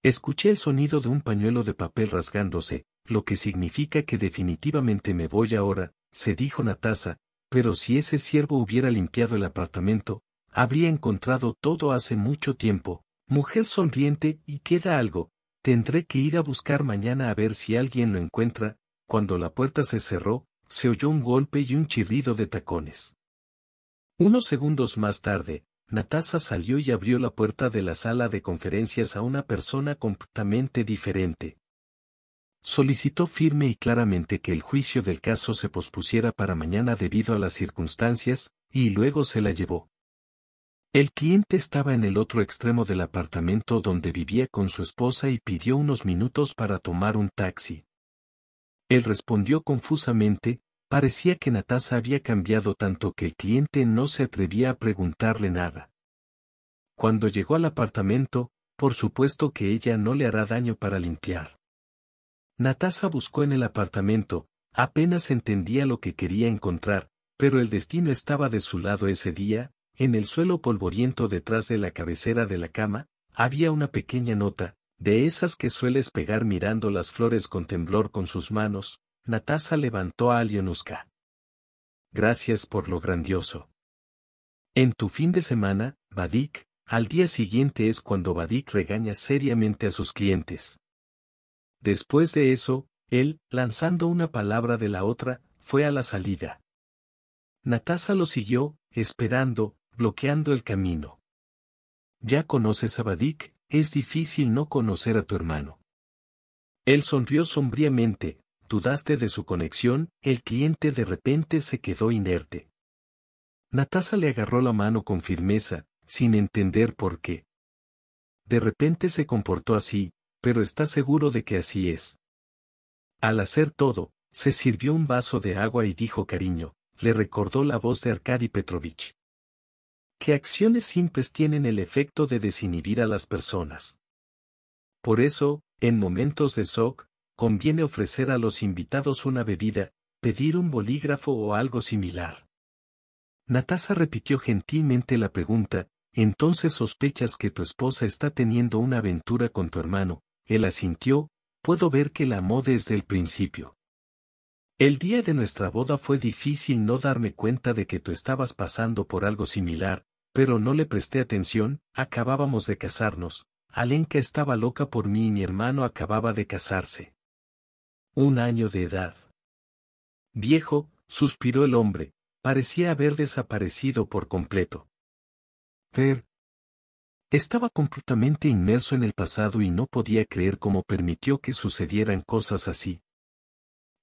Escuché el sonido de un pañuelo de papel rasgándose, lo que significa que definitivamente me voy ahora, se dijo Natasa, pero si ese siervo hubiera limpiado el apartamento, habría encontrado todo hace mucho tiempo. Mujer sonriente, y queda algo, tendré que ir a buscar mañana a ver si alguien lo encuentra. Cuando la puerta se cerró, se oyó un golpe y un chirrido de tacones. Unos segundos más tarde, Natasa salió y abrió la puerta de la sala de conferencias a una persona completamente diferente. Solicitó firme y claramente que el juicio del caso se pospusiera para mañana debido a las circunstancias, y luego se la llevó. El cliente estaba en el otro extremo del apartamento donde vivía con su esposa y pidió unos minutos para tomar un taxi. Él respondió confusamente, Parecía que Natasha había cambiado tanto que el cliente no se atrevía a preguntarle nada. Cuando llegó al apartamento, por supuesto que ella no le hará daño para limpiar. Natasha buscó en el apartamento, apenas entendía lo que quería encontrar, pero el destino estaba de su lado ese día, en el suelo polvoriento detrás de la cabecera de la cama, había una pequeña nota, de esas que sueles pegar mirando las flores con temblor con sus manos, Natasa levantó a Alionuska. Gracias por lo grandioso. En tu fin de semana, Badik, al día siguiente es cuando Badik regaña seriamente a sus clientes. Después de eso, él, lanzando una palabra de la otra, fue a la salida. Natasa lo siguió, esperando, bloqueando el camino. Ya conoces a Badik, es difícil no conocer a tu hermano. Él sonrió sombríamente, dudaste de su conexión, el cliente de repente se quedó inerte. Natasa le agarró la mano con firmeza, sin entender por qué. De repente se comportó así, pero está seguro de que así es. Al hacer todo, se sirvió un vaso de agua y dijo cariño, le recordó la voz de Arkady Petrovich. Que acciones simples tienen el efecto de desinhibir a las personas. Por eso, en momentos de shock, conviene ofrecer a los invitados una bebida, pedir un bolígrafo o algo similar. Natasa repitió gentilmente la pregunta, entonces sospechas que tu esposa está teniendo una aventura con tu hermano, él asintió, puedo ver que la amó desde el principio. El día de nuestra boda fue difícil no darme cuenta de que tú estabas pasando por algo similar, pero no le presté atención, acabábamos de casarnos, Alenka estaba loca por mí y mi hermano acababa de casarse un año de edad. Viejo, suspiró el hombre, parecía haber desaparecido por completo. Fer. Estaba completamente inmerso en el pasado y no podía creer cómo permitió que sucedieran cosas así.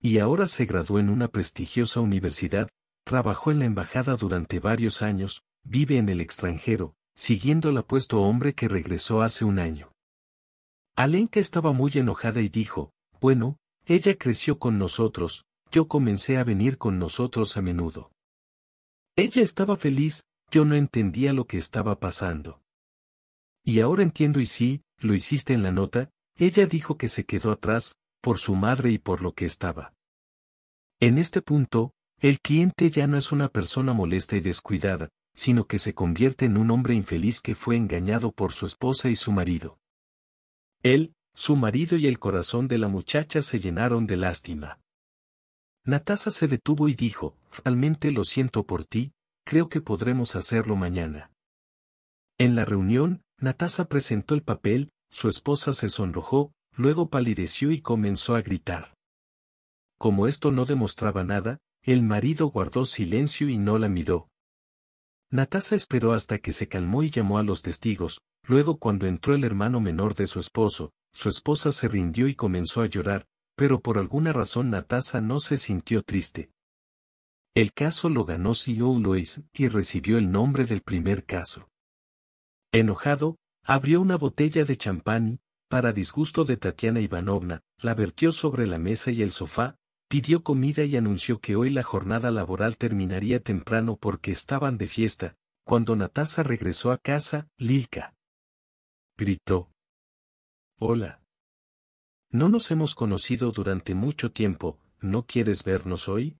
Y ahora se graduó en una prestigiosa universidad, trabajó en la embajada durante varios años, vive en el extranjero, siguiendo al apuesto hombre que regresó hace un año. Alenka estaba muy enojada y dijo, bueno, ella creció con nosotros, yo comencé a venir con nosotros a menudo. Ella estaba feliz, yo no entendía lo que estaba pasando. Y ahora entiendo y sí, lo hiciste en la nota, ella dijo que se quedó atrás, por su madre y por lo que estaba. En este punto, el cliente ya no es una persona molesta y descuidada, sino que se convierte en un hombre infeliz que fue engañado por su esposa y su marido. Él, su marido y el corazón de la muchacha se llenaron de lástima. Natasa se detuvo y dijo, realmente lo siento por ti, creo que podremos hacerlo mañana. En la reunión, Natasa presentó el papel, su esposa se sonrojó, luego palideció y comenzó a gritar. Como esto no demostraba nada, el marido guardó silencio y no la miró. Natasa esperó hasta que se calmó y llamó a los testigos, luego cuando entró el hermano menor de su esposo, su esposa se rindió y comenzó a llorar, pero por alguna razón Natasa no se sintió triste. El caso lo ganó C.O. E Louis y recibió el nombre del primer caso. Enojado, abrió una botella de champán y, para disgusto de Tatiana Ivanovna, la vertió sobre la mesa y el sofá, pidió comida y anunció que hoy la jornada laboral terminaría temprano porque estaban de fiesta. Cuando Natasa regresó a casa, Lilka gritó. Hola. No nos hemos conocido durante mucho tiempo, ¿no quieres vernos hoy?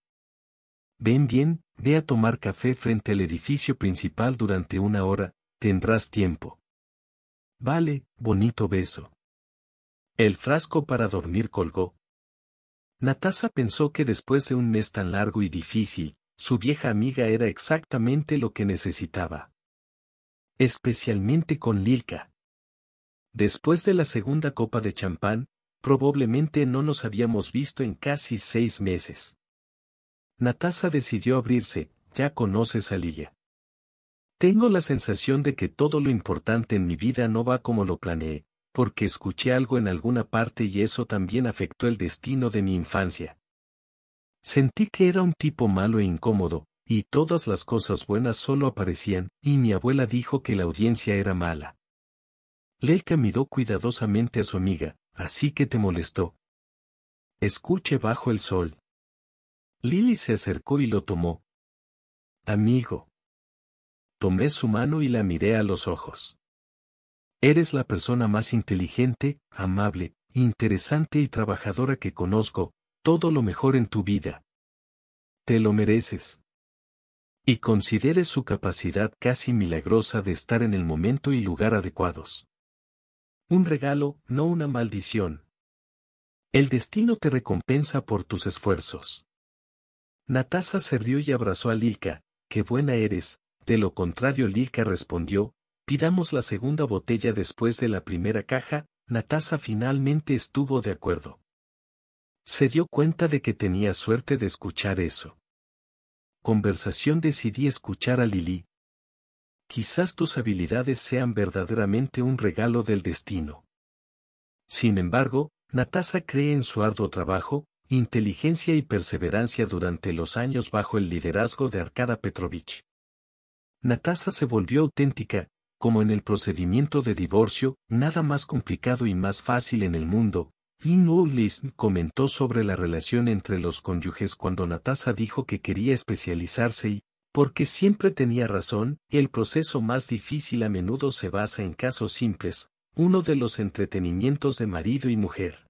Ven bien, ve a tomar café frente al edificio principal durante una hora, tendrás tiempo. Vale, bonito beso. El frasco para dormir colgó. Natasha pensó que después de un mes tan largo y difícil, su vieja amiga era exactamente lo que necesitaba. Especialmente con Lilka. Después de la segunda copa de champán, probablemente no nos habíamos visto en casi seis meses. Natasa decidió abrirse, ya conoces a Lilla. Tengo la sensación de que todo lo importante en mi vida no va como lo planeé, porque escuché algo en alguna parte y eso también afectó el destino de mi infancia. Sentí que era un tipo malo e incómodo, y todas las cosas buenas solo aparecían, y mi abuela dijo que la audiencia era mala. Leica miró cuidadosamente a su amiga, así que te molestó. Escuche bajo el sol. Lily se acercó y lo tomó. Amigo. Tomé su mano y la miré a los ojos. Eres la persona más inteligente, amable, interesante y trabajadora que conozco, todo lo mejor en tu vida. Te lo mereces. Y consideres su capacidad casi milagrosa de estar en el momento y lugar adecuados. Un regalo, no una maldición. El destino te recompensa por tus esfuerzos. Natasa se rió y abrazó a Lilka, qué buena eres, de lo contrario Lilka respondió, pidamos la segunda botella después de la primera caja, Natasa finalmente estuvo de acuerdo. Se dio cuenta de que tenía suerte de escuchar eso. Conversación decidí escuchar a Lili, quizás tus habilidades sean verdaderamente un regalo del destino. Sin embargo, Natasa cree en su arduo trabajo, inteligencia y perseverancia durante los años bajo el liderazgo de Arkada Petrovich. Natasa se volvió auténtica, como en el procedimiento de divorcio, nada más complicado y más fácil en el mundo, y Ullis comentó sobre la relación entre los cónyuges cuando Natasa dijo que quería especializarse y, porque siempre tenía razón, el proceso más difícil a menudo se basa en casos simples, uno de los entretenimientos de marido y mujer.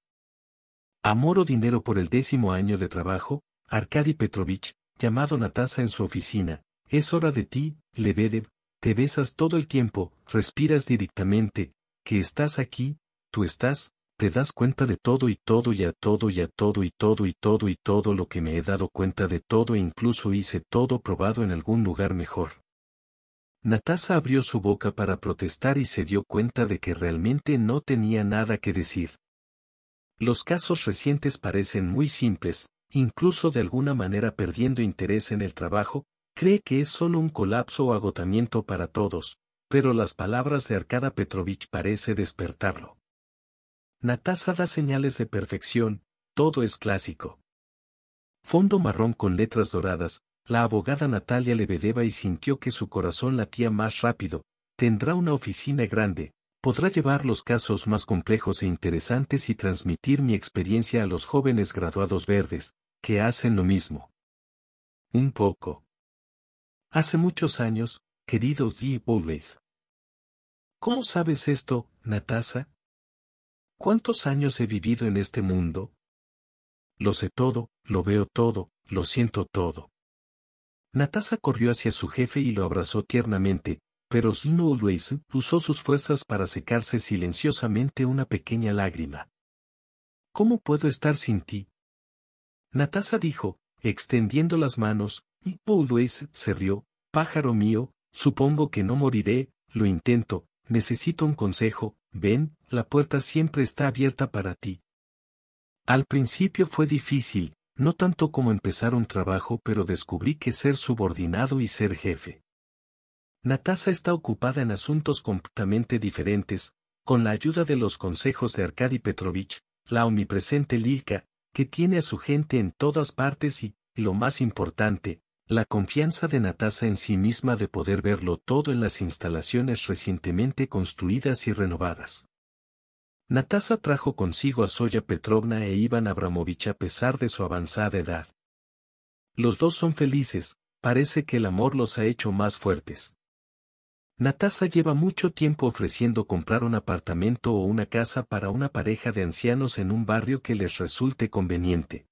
Amor o dinero por el décimo año de trabajo, Arkady Petrovich, llamado Natasa en su oficina, es hora de ti, Lebedev, te besas todo el tiempo, respiras directamente, que estás aquí, tú estás, te das cuenta de todo y todo y a todo y a todo y todo y todo y todo lo que me he dado cuenta de todo e incluso hice todo probado en algún lugar mejor. Natasa abrió su boca para protestar y se dio cuenta de que realmente no tenía nada que decir. Los casos recientes parecen muy simples, incluso de alguna manera perdiendo interés en el trabajo, cree que es solo un colapso o agotamiento para todos, pero las palabras de Arkada Petrovich parece despertarlo. Natasa da señales de perfección, todo es clásico. Fondo marrón con letras doradas, la abogada Natalia le vedeba y sintió que su corazón latía más rápido, tendrá una oficina grande, podrá llevar los casos más complejos e interesantes y transmitir mi experiencia a los jóvenes graduados verdes, que hacen lo mismo. Un poco. Hace muchos años, querido D. Bowles. ¿Cómo sabes esto, Natasa? ¿Cuántos años he vivido en este mundo? Lo sé todo, lo veo todo, lo siento todo. Natasa corrió hacia su jefe y lo abrazó tiernamente, pero sin usó sus fuerzas para secarse silenciosamente una pequeña lágrima. ¿Cómo puedo estar sin ti? Natasa dijo, extendiendo las manos, y Luis se rió, pájaro mío, supongo que no moriré, lo intento, necesito un consejo, Ven, la puerta siempre está abierta para ti. Al principio fue difícil, no tanto como empezar un trabajo, pero descubrí que ser subordinado y ser jefe. Natasa está ocupada en asuntos completamente diferentes, con la ayuda de los consejos de Arkady Petrovich, la omnipresente Lilka, que tiene a su gente en todas partes y, lo más importante, la confianza de Natasa en sí misma de poder verlo todo en las instalaciones recientemente construidas y renovadas. Natasa trajo consigo a Soya Petrovna e Iván Abramovich a pesar de su avanzada edad. Los dos son felices, parece que el amor los ha hecho más fuertes. Natasa lleva mucho tiempo ofreciendo comprar un apartamento o una casa para una pareja de ancianos en un barrio que les resulte conveniente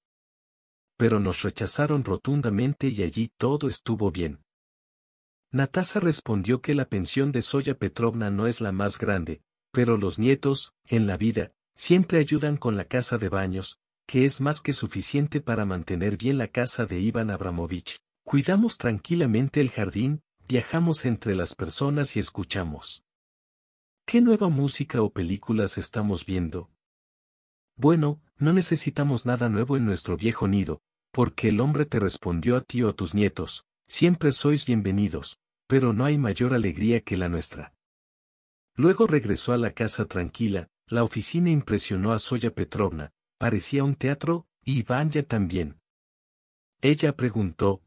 pero nos rechazaron rotundamente y allí todo estuvo bien. Natasa respondió que la pensión de Soya Petrovna no es la más grande, pero los nietos, en la vida, siempre ayudan con la casa de baños, que es más que suficiente para mantener bien la casa de Iván Abramovich. Cuidamos tranquilamente el jardín, viajamos entre las personas y escuchamos. ¿Qué nueva música o películas estamos viendo? Bueno, no necesitamos nada nuevo en nuestro viejo nido, porque el hombre te respondió a ti o a tus nietos, siempre sois bienvenidos, pero no hay mayor alegría que la nuestra. Luego regresó a la casa tranquila, la oficina impresionó a Soya Petrovna, parecía un teatro, y Vanya también. Ella preguntó.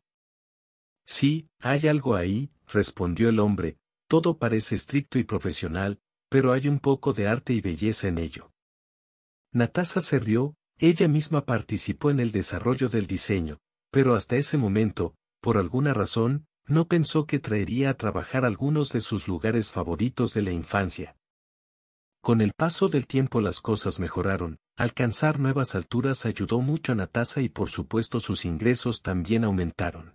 Sí, hay algo ahí, respondió el hombre, todo parece estricto y profesional, pero hay un poco de arte y belleza en ello. Natasa se rió, ella misma participó en el desarrollo del diseño, pero hasta ese momento, por alguna razón, no pensó que traería a trabajar algunos de sus lugares favoritos de la infancia. Con el paso del tiempo las cosas mejoraron, alcanzar nuevas alturas ayudó mucho a Natasa y por supuesto sus ingresos también aumentaron.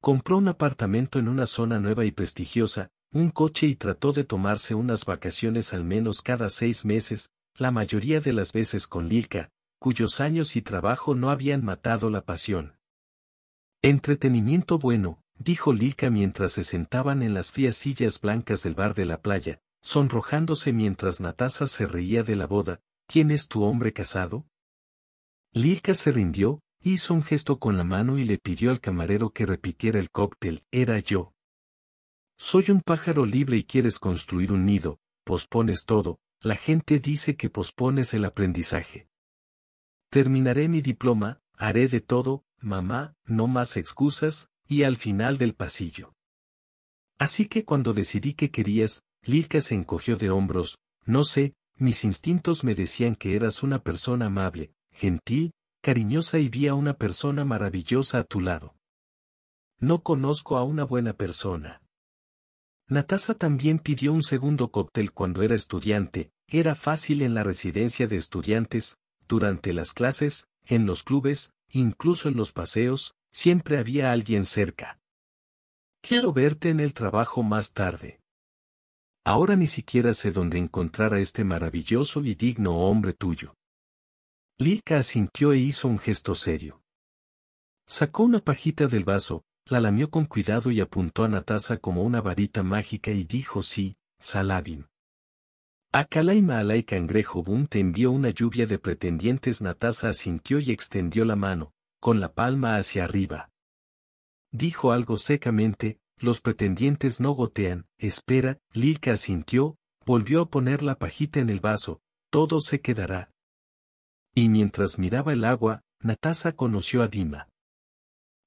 Compró un apartamento en una zona nueva y prestigiosa, un coche y trató de tomarse unas vacaciones al menos cada seis meses, la mayoría de las veces con Lilka, cuyos años y trabajo no habían matado la pasión. Entretenimiento bueno, dijo Lilka mientras se sentaban en las frías sillas blancas del bar de la playa, sonrojándose mientras Natasa se reía de la boda, ¿quién es tu hombre casado? Lilka se rindió, hizo un gesto con la mano y le pidió al camarero que repitiera el cóctel, era yo. Soy un pájaro libre y quieres construir un nido, pospones todo, la gente dice que pospones el aprendizaje. Terminaré mi diploma, haré de todo, mamá, no más excusas, y al final del pasillo. Así que cuando decidí que querías, Lilka se encogió de hombros, no sé, mis instintos me decían que eras una persona amable, gentil, cariñosa y vi a una persona maravillosa a tu lado. No conozco a una buena persona. Natasa también pidió un segundo cóctel cuando era estudiante, era fácil en la residencia de estudiantes, durante las clases, en los clubes, incluso en los paseos, siempre había alguien cerca. Quiero verte en el trabajo más tarde. Ahora ni siquiera sé dónde encontrar a este maravilloso y digno hombre tuyo. Lika asintió e hizo un gesto serio. Sacó una pajita del vaso, la lamió con cuidado y apuntó a Natasa como una varita mágica y dijo sí, Salabim. Calaima alay Cangrejo Bunte envió una lluvia de pretendientes Natasa asintió y extendió la mano, con la palma hacia arriba. Dijo algo secamente, los pretendientes no gotean, espera, Lilka asintió, volvió a poner la pajita en el vaso, todo se quedará. Y mientras miraba el agua, Natasa conoció a Dima.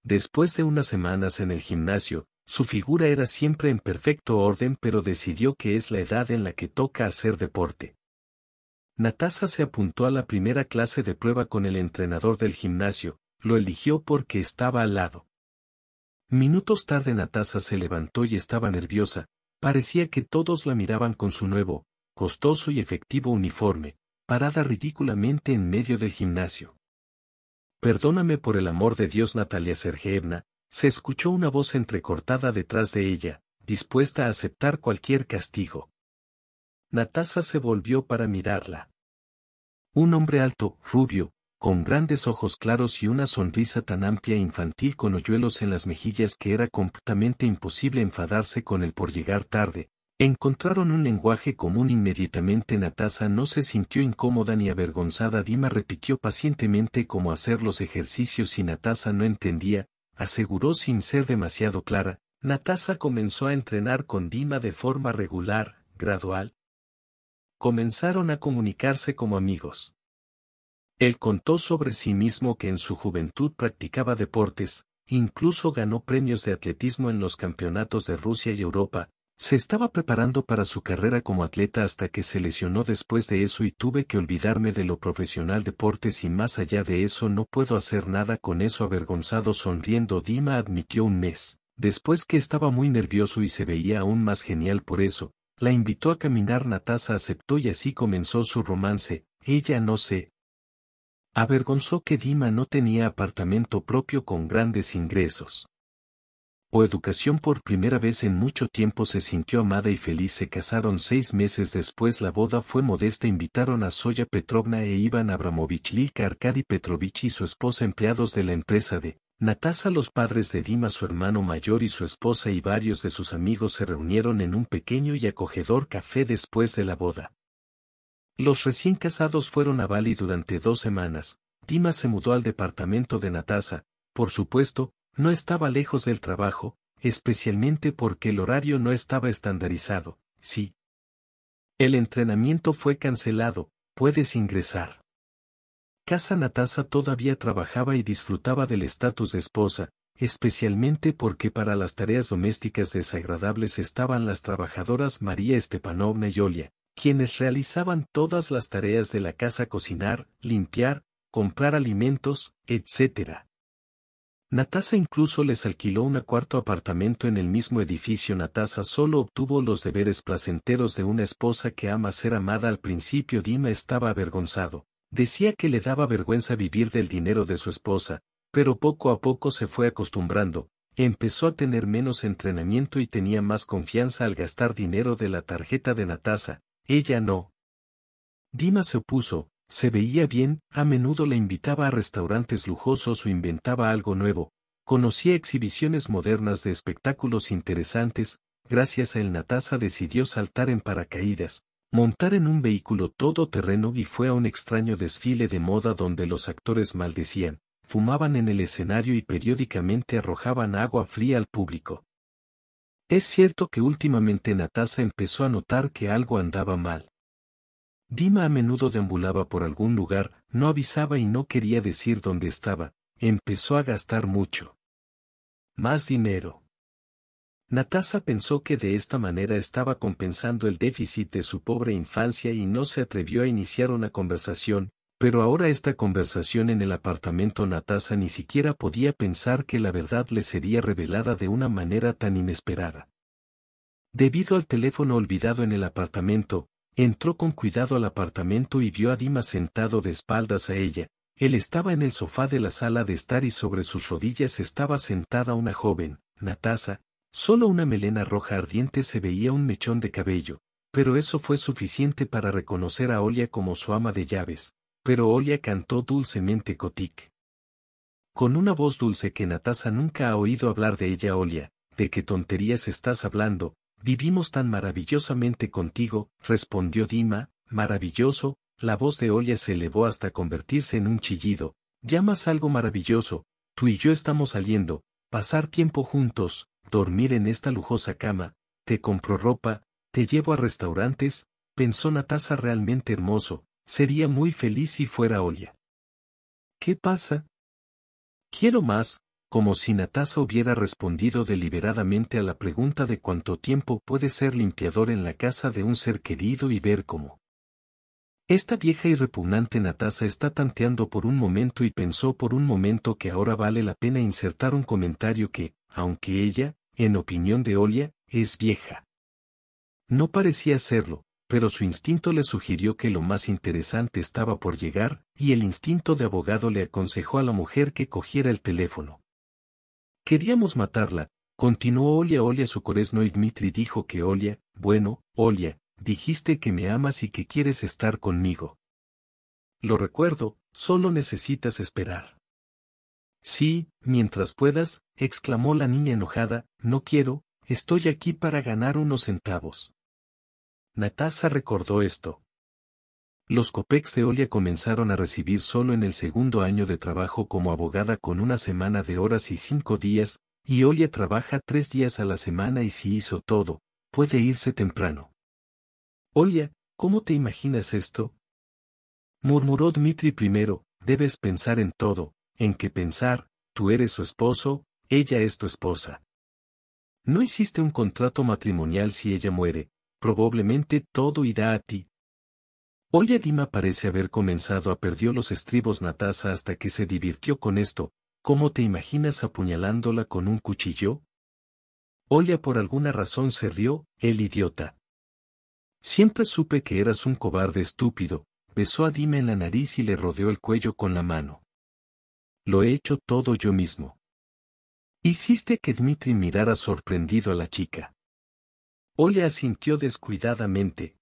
Después de unas semanas en el gimnasio, su figura era siempre en perfecto orden pero decidió que es la edad en la que toca hacer deporte. Natasa se apuntó a la primera clase de prueba con el entrenador del gimnasio, lo eligió porque estaba al lado. Minutos tarde Natasa se levantó y estaba nerviosa, parecía que todos la miraban con su nuevo, costoso y efectivo uniforme, parada ridículamente en medio del gimnasio. Perdóname por el amor de Dios Natalia Sergeevna, se escuchó una voz entrecortada detrás de ella, dispuesta a aceptar cualquier castigo. Natasa se volvió para mirarla. Un hombre alto, rubio, con grandes ojos claros y una sonrisa tan amplia e infantil con hoyuelos en las mejillas que era completamente imposible enfadarse con él por llegar tarde, encontraron un lenguaje común inmediatamente Natasa no se sintió incómoda ni avergonzada Dima repitió pacientemente cómo hacer los ejercicios y Natasa no entendía, aseguró sin ser demasiado clara, Natasa comenzó a entrenar con Dima de forma regular, gradual. Comenzaron a comunicarse como amigos. Él contó sobre sí mismo que en su juventud practicaba deportes, incluso ganó premios de atletismo en los campeonatos de Rusia y Europa, se estaba preparando para su carrera como atleta hasta que se lesionó después de eso y tuve que olvidarme de lo profesional deportes y más allá de eso no puedo hacer nada con eso avergonzado sonriendo Dima admitió un mes, después que estaba muy nervioso y se veía aún más genial por eso, la invitó a caminar Natasa aceptó y así comenzó su romance, ella no se avergonzó que Dima no tenía apartamento propio con grandes ingresos o educación por primera vez en mucho tiempo se sintió amada y feliz. Se casaron seis meses después. La boda fue modesta. Invitaron a Soya Petrovna e Iván Abramovich Lilka Arkady Petrovich y su esposa empleados de la empresa de Natasa. Los padres de Dima, su hermano mayor y su esposa y varios de sus amigos se reunieron en un pequeño y acogedor café después de la boda. Los recién casados fueron a Bali durante dos semanas. Dima se mudó al departamento de Natasa, por supuesto, no estaba lejos del trabajo, especialmente porque el horario no estaba estandarizado, sí. El entrenamiento fue cancelado, puedes ingresar. Casa Natasa todavía trabajaba y disfrutaba del estatus de esposa, especialmente porque para las tareas domésticas desagradables estaban las trabajadoras María Estepanovna y Olia, quienes realizaban todas las tareas de la casa cocinar, limpiar, comprar alimentos, etc. Natasa incluso les alquiló un cuarto apartamento en el mismo edificio. Natasa solo obtuvo los deberes placenteros de una esposa que ama ser amada. Al principio Dima estaba avergonzado. Decía que le daba vergüenza vivir del dinero de su esposa, pero poco a poco se fue acostumbrando, empezó a tener menos entrenamiento y tenía más confianza al gastar dinero de la tarjeta de Natasa, ella no. Dima se opuso, se veía bien, a menudo la invitaba a restaurantes lujosos o inventaba algo nuevo, conocía exhibiciones modernas de espectáculos interesantes, gracias a él Natasa decidió saltar en paracaídas, montar en un vehículo todoterreno y fue a un extraño desfile de moda donde los actores maldecían, fumaban en el escenario y periódicamente arrojaban agua fría al público. Es cierto que últimamente Natasa empezó a notar que algo andaba mal. Dima a menudo deambulaba por algún lugar, no avisaba y no quería decir dónde estaba, empezó a gastar mucho. Más dinero. Natasa pensó que de esta manera estaba compensando el déficit de su pobre infancia y no se atrevió a iniciar una conversación, pero ahora esta conversación en el apartamento Natasa ni siquiera podía pensar que la verdad le sería revelada de una manera tan inesperada. Debido al teléfono olvidado en el apartamento, Entró con cuidado al apartamento y vio a Dima sentado de espaldas a ella. Él estaba en el sofá de la sala de estar y sobre sus rodillas estaba sentada una joven, Natasa. Solo una melena roja ardiente se veía un mechón de cabello, pero eso fue suficiente para reconocer a Olia como su ama de llaves. Pero Olia cantó dulcemente Kotik. Con una voz dulce que Natasa nunca ha oído hablar de ella Olia, ¿de qué tonterías estás hablando? Vivimos tan maravillosamente contigo, respondió Dima, maravilloso, la voz de Olia se elevó hasta convertirse en un chillido, llamas algo maravilloso, tú y yo estamos saliendo, pasar tiempo juntos, dormir en esta lujosa cama, te compro ropa, te llevo a restaurantes, pensó Natasa realmente hermoso, sería muy feliz si fuera Olia. ¿Qué pasa? Quiero más, como si Natasa hubiera respondido deliberadamente a la pregunta de cuánto tiempo puede ser limpiador en la casa de un ser querido y ver cómo. Esta vieja y repugnante Natasa está tanteando por un momento y pensó por un momento que ahora vale la pena insertar un comentario que, aunque ella, en opinión de Olia, es vieja. No parecía serlo, pero su instinto le sugirió que lo más interesante estaba por llegar, y el instinto de abogado le aconsejó a la mujer que cogiera el teléfono. Queríamos matarla, continuó Olia Olia su y Dmitri dijo que Olia, bueno, Olia, dijiste que me amas y que quieres estar conmigo. Lo recuerdo, solo necesitas esperar. Sí, mientras puedas, exclamó la niña enojada, no quiero, estoy aquí para ganar unos centavos. Natasa recordó esto. Los COPEX de Olia comenzaron a recibir solo en el segundo año de trabajo como abogada con una semana de horas y cinco días, y Olia trabaja tres días a la semana y si hizo todo, puede irse temprano. Olia, ¿cómo te imaginas esto? Murmuró Dmitri primero, debes pensar en todo, en qué pensar, tú eres su esposo, ella es tu esposa. No hiciste un contrato matrimonial si ella muere, probablemente todo irá a ti, Oye, Dima parece haber comenzado a perdió los estribos Natasa hasta que se divirtió con esto, ¿cómo te imaginas apuñalándola con un cuchillo? Olya por alguna razón se rió, el idiota. Siempre supe que eras un cobarde estúpido, besó a Dima en la nariz y le rodeó el cuello con la mano. Lo he hecho todo yo mismo. Hiciste que Dmitri mirara sorprendido a la chica. Olia asintió descuidadamente.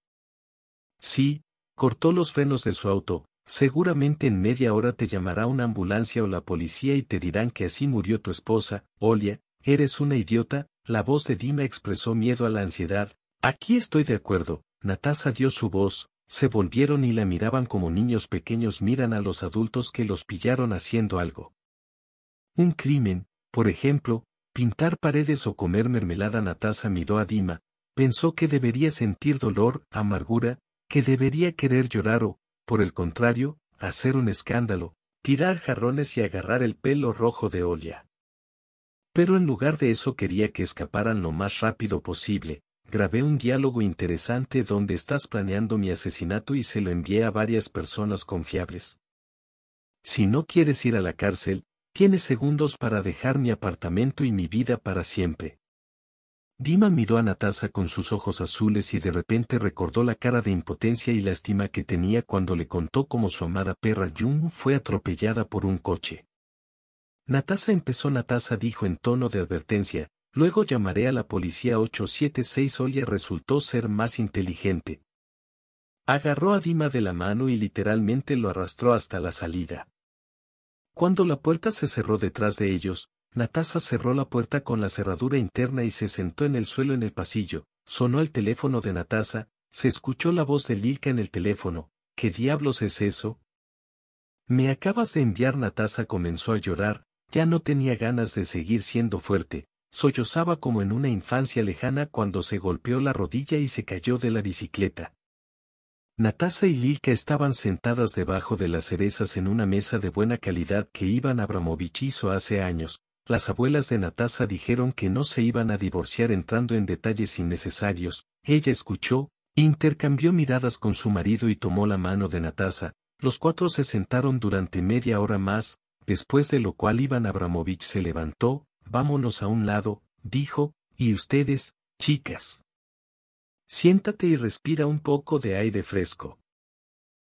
Sí, Cortó los frenos de su auto, seguramente en media hora te llamará una ambulancia o la policía y te dirán que así murió tu esposa, Olia, eres una idiota, la voz de Dima expresó miedo a la ansiedad, aquí estoy de acuerdo, Natasha dio su voz, se volvieron y la miraban como niños pequeños miran a los adultos que los pillaron haciendo algo. Un crimen, por ejemplo, pintar paredes o comer mermelada Natasha miró a Dima, pensó que debería sentir dolor, amargura, que debería querer llorar o, por el contrario, hacer un escándalo, tirar jarrones y agarrar el pelo rojo de Olia. Pero en lugar de eso quería que escaparan lo más rápido posible, grabé un diálogo interesante donde estás planeando mi asesinato y se lo envié a varias personas confiables. Si no quieres ir a la cárcel, tienes segundos para dejar mi apartamento y mi vida para siempre. Dima miró a Natasa con sus ojos azules y de repente recordó la cara de impotencia y lástima que tenía cuando le contó cómo su amada perra Jung fue atropellada por un coche. Natasa empezó Natasa dijo en tono de advertencia, luego llamaré a la policía 876 oye resultó ser más inteligente. Agarró a Dima de la mano y literalmente lo arrastró hasta la salida. Cuando la puerta se cerró detrás de ellos, Natasa cerró la puerta con la cerradura interna y se sentó en el suelo en el pasillo. Sonó el teléfono de Natasa, se escuchó la voz de Lilka en el teléfono. ¿Qué diablos es eso? Me acabas de enviar Natasa comenzó a llorar, ya no tenía ganas de seguir siendo fuerte, sollozaba como en una infancia lejana cuando se golpeó la rodilla y se cayó de la bicicleta. Natasa y Lilka estaban sentadas debajo de las cerezas en una mesa de buena calidad que iban Abramovich hizo hace años, las abuelas de Natasa dijeron que no se iban a divorciar entrando en detalles innecesarios, ella escuchó, intercambió miradas con su marido y tomó la mano de Natasa, los cuatro se sentaron durante media hora más, después de lo cual Iván Abramovich se levantó, vámonos a un lado, dijo, y ustedes, chicas. Siéntate y respira un poco de aire fresco.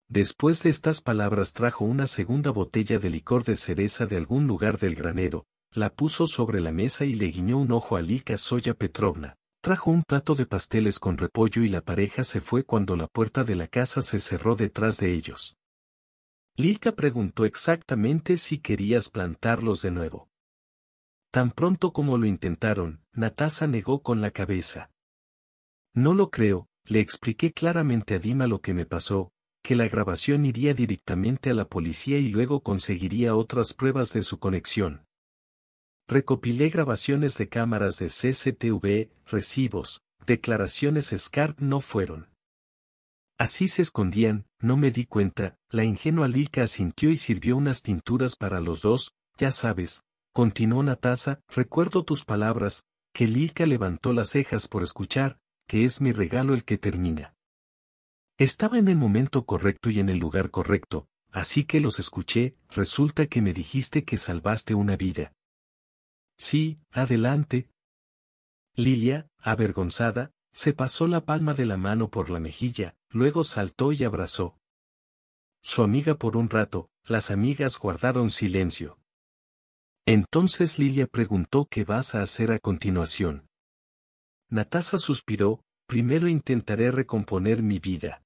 Después de estas palabras trajo una segunda botella de licor de cereza de algún lugar del granero, la puso sobre la mesa y le guiñó un ojo a Lika Soya Petrovna. Trajo un plato de pasteles con repollo y la pareja se fue cuando la puerta de la casa se cerró detrás de ellos. Lilka preguntó exactamente si querías plantarlos de nuevo. Tan pronto como lo intentaron, Natasa negó con la cabeza. No lo creo, le expliqué claramente a Dima lo que me pasó, que la grabación iría directamente a la policía y luego conseguiría otras pruebas de su conexión. Recopilé grabaciones de cámaras de CCTV, recibos, declaraciones SCARP no fueron. Así se escondían, no me di cuenta, la ingenua Lilka asintió y sirvió unas tinturas para los dos, ya sabes, continuó Natasa, recuerdo tus palabras, que Lilka levantó las cejas por escuchar, que es mi regalo el que termina. Estaba en el momento correcto y en el lugar correcto, así que los escuché, resulta que me dijiste que salvaste una vida. Sí, adelante. Lilia, avergonzada, se pasó la palma de la mano por la mejilla, luego saltó y abrazó. Su amiga por un rato, las amigas guardaron silencio. Entonces Lilia preguntó qué vas a hacer a continuación. Natasa suspiró, primero intentaré recomponer mi vida.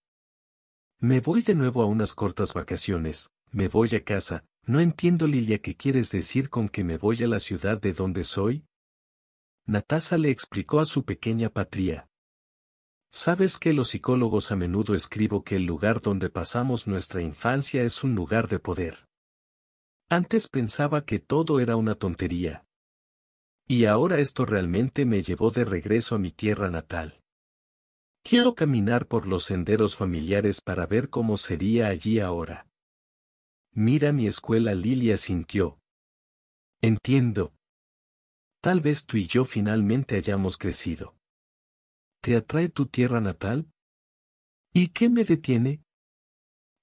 Me voy de nuevo a unas cortas vacaciones, me voy a casa, no entiendo Lilia qué quieres decir con que me voy a la ciudad de donde soy. Natasa le explicó a su pequeña patria. Sabes que los psicólogos a menudo escribo que el lugar donde pasamos nuestra infancia es un lugar de poder. Antes pensaba que todo era una tontería. Y ahora esto realmente me llevó de regreso a mi tierra natal. Quiero caminar por los senderos familiares para ver cómo sería allí ahora. Mira mi escuela Lilia sintió. Entiendo. Tal vez tú y yo finalmente hayamos crecido. ¿Te atrae tu tierra natal? ¿Y qué me detiene?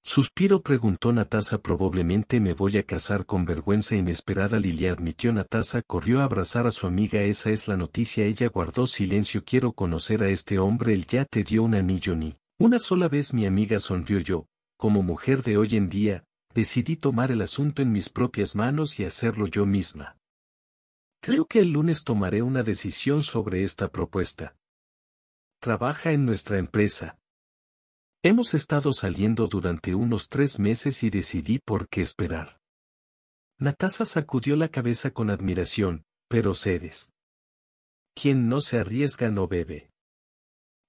Suspiro preguntó Natasa probablemente me voy a casar con vergüenza inesperada Lilia admitió Natasa corrió a abrazar a su amiga esa es la noticia ella guardó silencio quiero conocer a este hombre él ya te dio un anillo ni. Una sola vez mi amiga sonrió yo, como mujer de hoy en día, decidí tomar el asunto en mis propias manos y hacerlo yo misma. Creo que el lunes tomaré una decisión sobre esta propuesta. Trabaja en nuestra empresa. Hemos estado saliendo durante unos tres meses y decidí por qué esperar. Natasa sacudió la cabeza con admiración, pero cedes. Quien no se arriesga no bebe.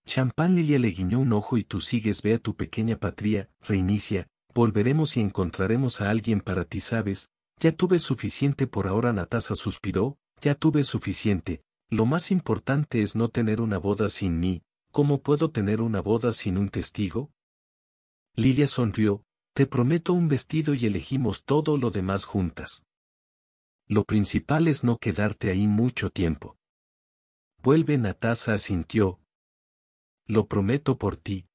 Champán Lilia le guiñó un ojo y tú sigues ve a tu pequeña patria, reinicia, volveremos y encontraremos a alguien para ti, sabes, ya tuve suficiente por ahora, Natasa suspiró, ya tuve suficiente, lo más importante es no tener una boda sin mí, ¿cómo puedo tener una boda sin un testigo? Lilia sonrió, te prometo un vestido y elegimos todo lo demás juntas. Lo principal es no quedarte ahí mucho tiempo. Vuelve Natasa asintió. Lo prometo por ti,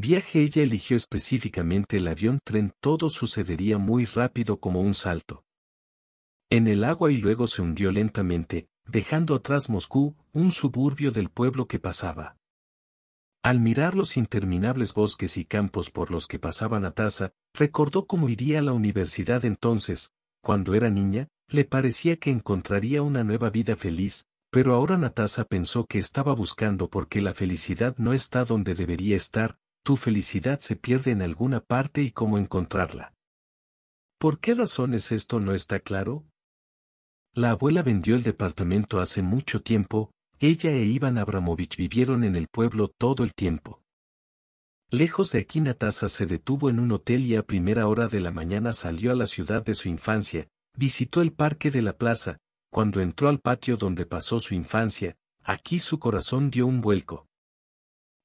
viaje ella eligió específicamente el avión tren, todo sucedería muy rápido como un salto. En el agua y luego se hundió lentamente, dejando atrás Moscú, un suburbio del pueblo que pasaba. Al mirar los interminables bosques y campos por los que pasaba Natasha, recordó cómo iría a la universidad entonces, cuando era niña, le parecía que encontraría una nueva vida feliz, pero ahora Natasha pensó que estaba buscando porque la felicidad no está donde debería estar, felicidad se pierde en alguna parte y cómo encontrarla. ¿Por qué razones esto no está claro? La abuela vendió el departamento hace mucho tiempo, ella e Iván Abramovich vivieron en el pueblo todo el tiempo. Lejos de aquí Natasa se detuvo en un hotel y a primera hora de la mañana salió a la ciudad de su infancia, visitó el parque de la plaza, cuando entró al patio donde pasó su infancia, aquí su corazón dio un vuelco.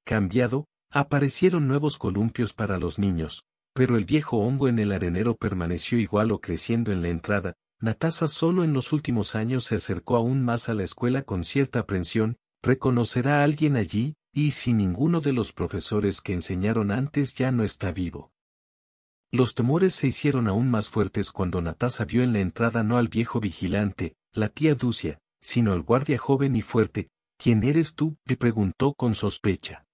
Cambiado, Aparecieron nuevos columpios para los niños, pero el viejo hongo en el arenero permaneció igual o creciendo en la entrada. Natasa solo en los últimos años se acercó aún más a la escuela con cierta aprensión, reconocerá a alguien allí, y si ninguno de los profesores que enseñaron antes ya no está vivo. Los temores se hicieron aún más fuertes cuando Natasa vio en la entrada no al viejo vigilante, la tía Ducia, sino al guardia joven y fuerte. ¿Quién eres tú? le preguntó con sospecha.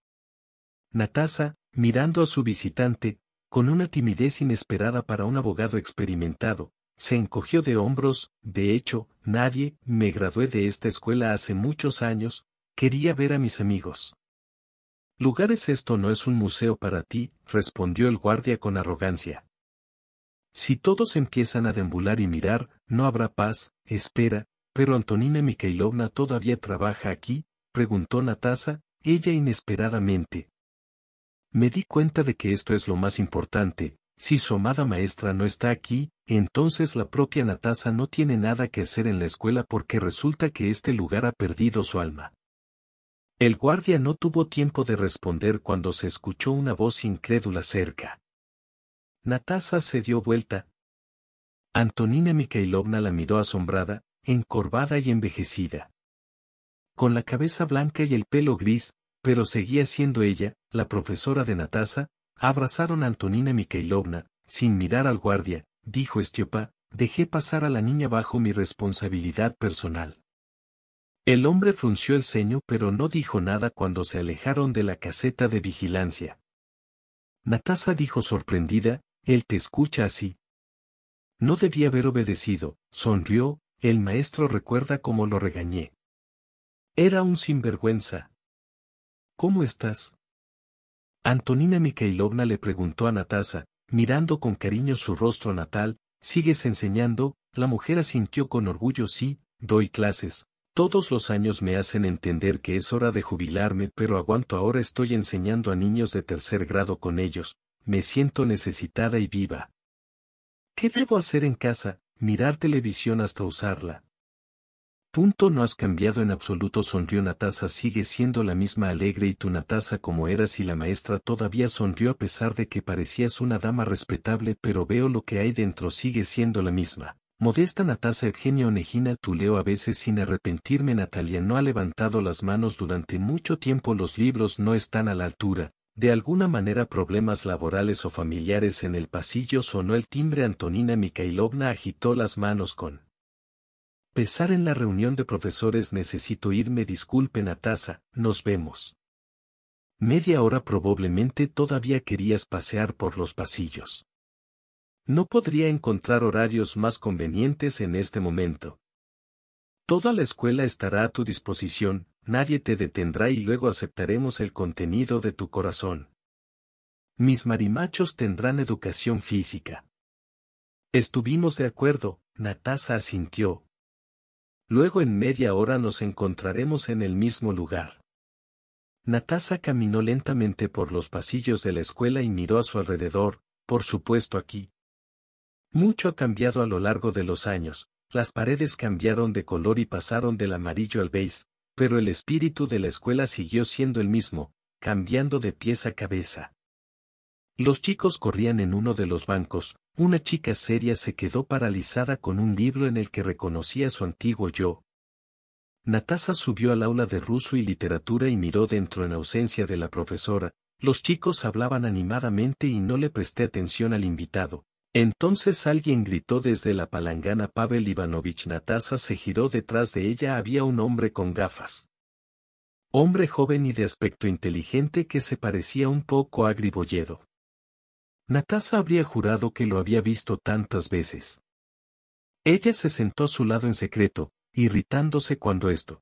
Natasa, mirando a su visitante, con una timidez inesperada para un abogado experimentado, se encogió de hombros, de hecho, nadie, me gradué de esta escuela hace muchos años, quería ver a mis amigos. Lugares esto no es un museo para ti, respondió el guardia con arrogancia. Si todos empiezan a deambular y mirar, no habrá paz, espera, pero Antonina Mikhailovna todavía trabaja aquí, preguntó Natasa, ella inesperadamente, me di cuenta de que esto es lo más importante, si su amada maestra no está aquí, entonces la propia Natasa no tiene nada que hacer en la escuela porque resulta que este lugar ha perdido su alma. El guardia no tuvo tiempo de responder cuando se escuchó una voz incrédula cerca. Natasa se dio vuelta. Antonina Mikhailovna la miró asombrada, encorvada y envejecida. Con la cabeza blanca y el pelo gris, pero seguía siendo ella, la profesora de Natasa, abrazaron a Antonina Mikhailovna, sin mirar al guardia, dijo Estiopa, dejé pasar a la niña bajo mi responsabilidad personal. El hombre frunció el ceño pero no dijo nada cuando se alejaron de la caseta de vigilancia. Natasa dijo sorprendida, él te escucha así. No debía haber obedecido, sonrió, el maestro recuerda cómo lo regañé. Era un sinvergüenza. ¿Cómo estás? Antonina Mikhailovna le preguntó a Natasa, mirando con cariño su rostro natal, ¿sigues enseñando? La mujer asintió con orgullo sí, doy clases, todos los años me hacen entender que es hora de jubilarme, pero aguanto ahora estoy enseñando a niños de tercer grado con ellos, me siento necesitada y viva. ¿Qué debo hacer en casa? Mirar televisión hasta usarla. Punto no has cambiado en absoluto sonrió Natasa sigue siendo la misma alegre y tu Natasa como eras y la maestra todavía sonrió a pesar de que parecías una dama respetable pero veo lo que hay dentro sigue siendo la misma. Modesta Natasa Eugenio Onegina tu leo a veces sin arrepentirme Natalia no ha levantado las manos durante mucho tiempo los libros no están a la altura, de alguna manera problemas laborales o familiares en el pasillo sonó el timbre Antonina Mikhailovna agitó las manos con Pesar en la reunión de profesores necesito irme disculpen Natasha. nos vemos. Media hora probablemente todavía querías pasear por los pasillos. No podría encontrar horarios más convenientes en este momento. Toda la escuela estará a tu disposición, nadie te detendrá y luego aceptaremos el contenido de tu corazón. Mis marimachos tendrán educación física. Estuvimos de acuerdo, Natasa asintió, Luego en media hora nos encontraremos en el mismo lugar. Natasa caminó lentamente por los pasillos de la escuela y miró a su alrededor, por supuesto aquí. Mucho ha cambiado a lo largo de los años, las paredes cambiaron de color y pasaron del amarillo al beige, pero el espíritu de la escuela siguió siendo el mismo, cambiando de pies a cabeza. Los chicos corrían en uno de los bancos, una chica seria se quedó paralizada con un libro en el que reconocía su antiguo yo. Natasa subió al aula de ruso y literatura y miró dentro en ausencia de la profesora, los chicos hablaban animadamente y no le presté atención al invitado. Entonces alguien gritó desde la palangana Pavel Ivanovich Natasa se giró detrás de ella había un hombre con gafas. Hombre joven y de aspecto inteligente que se parecía un poco a Gribolledo. Natasa habría jurado que lo había visto tantas veces. Ella se sentó a su lado en secreto, irritándose cuando esto.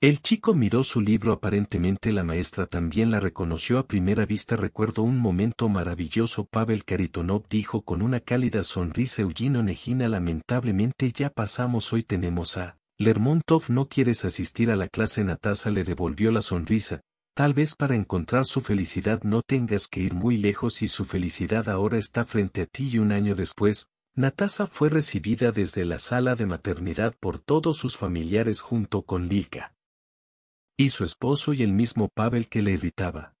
El chico miró su libro aparentemente la maestra también la reconoció a primera vista recuerdo un momento maravilloso Pavel Karitonov dijo con una cálida sonrisa Eugene Onegina lamentablemente ya pasamos hoy tenemos a Lermontov no quieres asistir a la clase Natasa le devolvió la sonrisa, Tal vez para encontrar su felicidad no tengas que ir muy lejos y su felicidad ahora está frente a ti y un año después, Natasa fue recibida desde la sala de maternidad por todos sus familiares junto con Lilka. Y su esposo y el mismo Pavel que le editaba.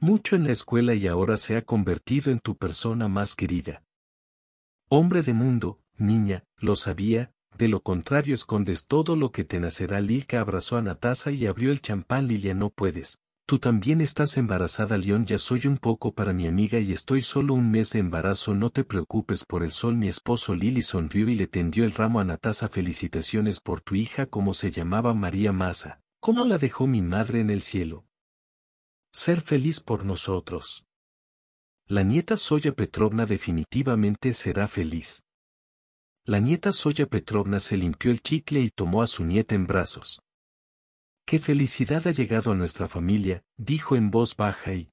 Mucho en la escuela y ahora se ha convertido en tu persona más querida. Hombre de mundo, niña, lo sabía, de lo contrario escondes todo lo que te nacerá. Lilka abrazó a Natasa y abrió el champán. Lilia, no puedes. Tú también estás embarazada. León, ya soy un poco para mi amiga y estoy solo un mes de embarazo. No te preocupes por el sol. Mi esposo Lili sonrió y le tendió el ramo a Natasa. Felicitaciones por tu hija, como se llamaba María Masa. ¿Cómo la dejó mi madre en el cielo? Ser feliz por nosotros. La nieta Soya Petrovna definitivamente será feliz. La nieta Soya Petrovna se limpió el chicle y tomó a su nieta en brazos. ¡Qué felicidad ha llegado a nuestra familia! dijo en voz baja y...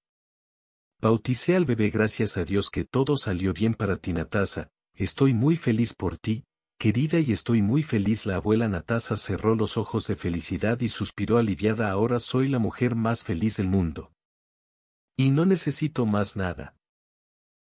Bauticé al bebé gracias a Dios que todo salió bien para ti Natasa, estoy muy feliz por ti, querida y estoy muy feliz la abuela Natasa cerró los ojos de felicidad y suspiró aliviada ahora soy la mujer más feliz del mundo. Y no necesito más nada.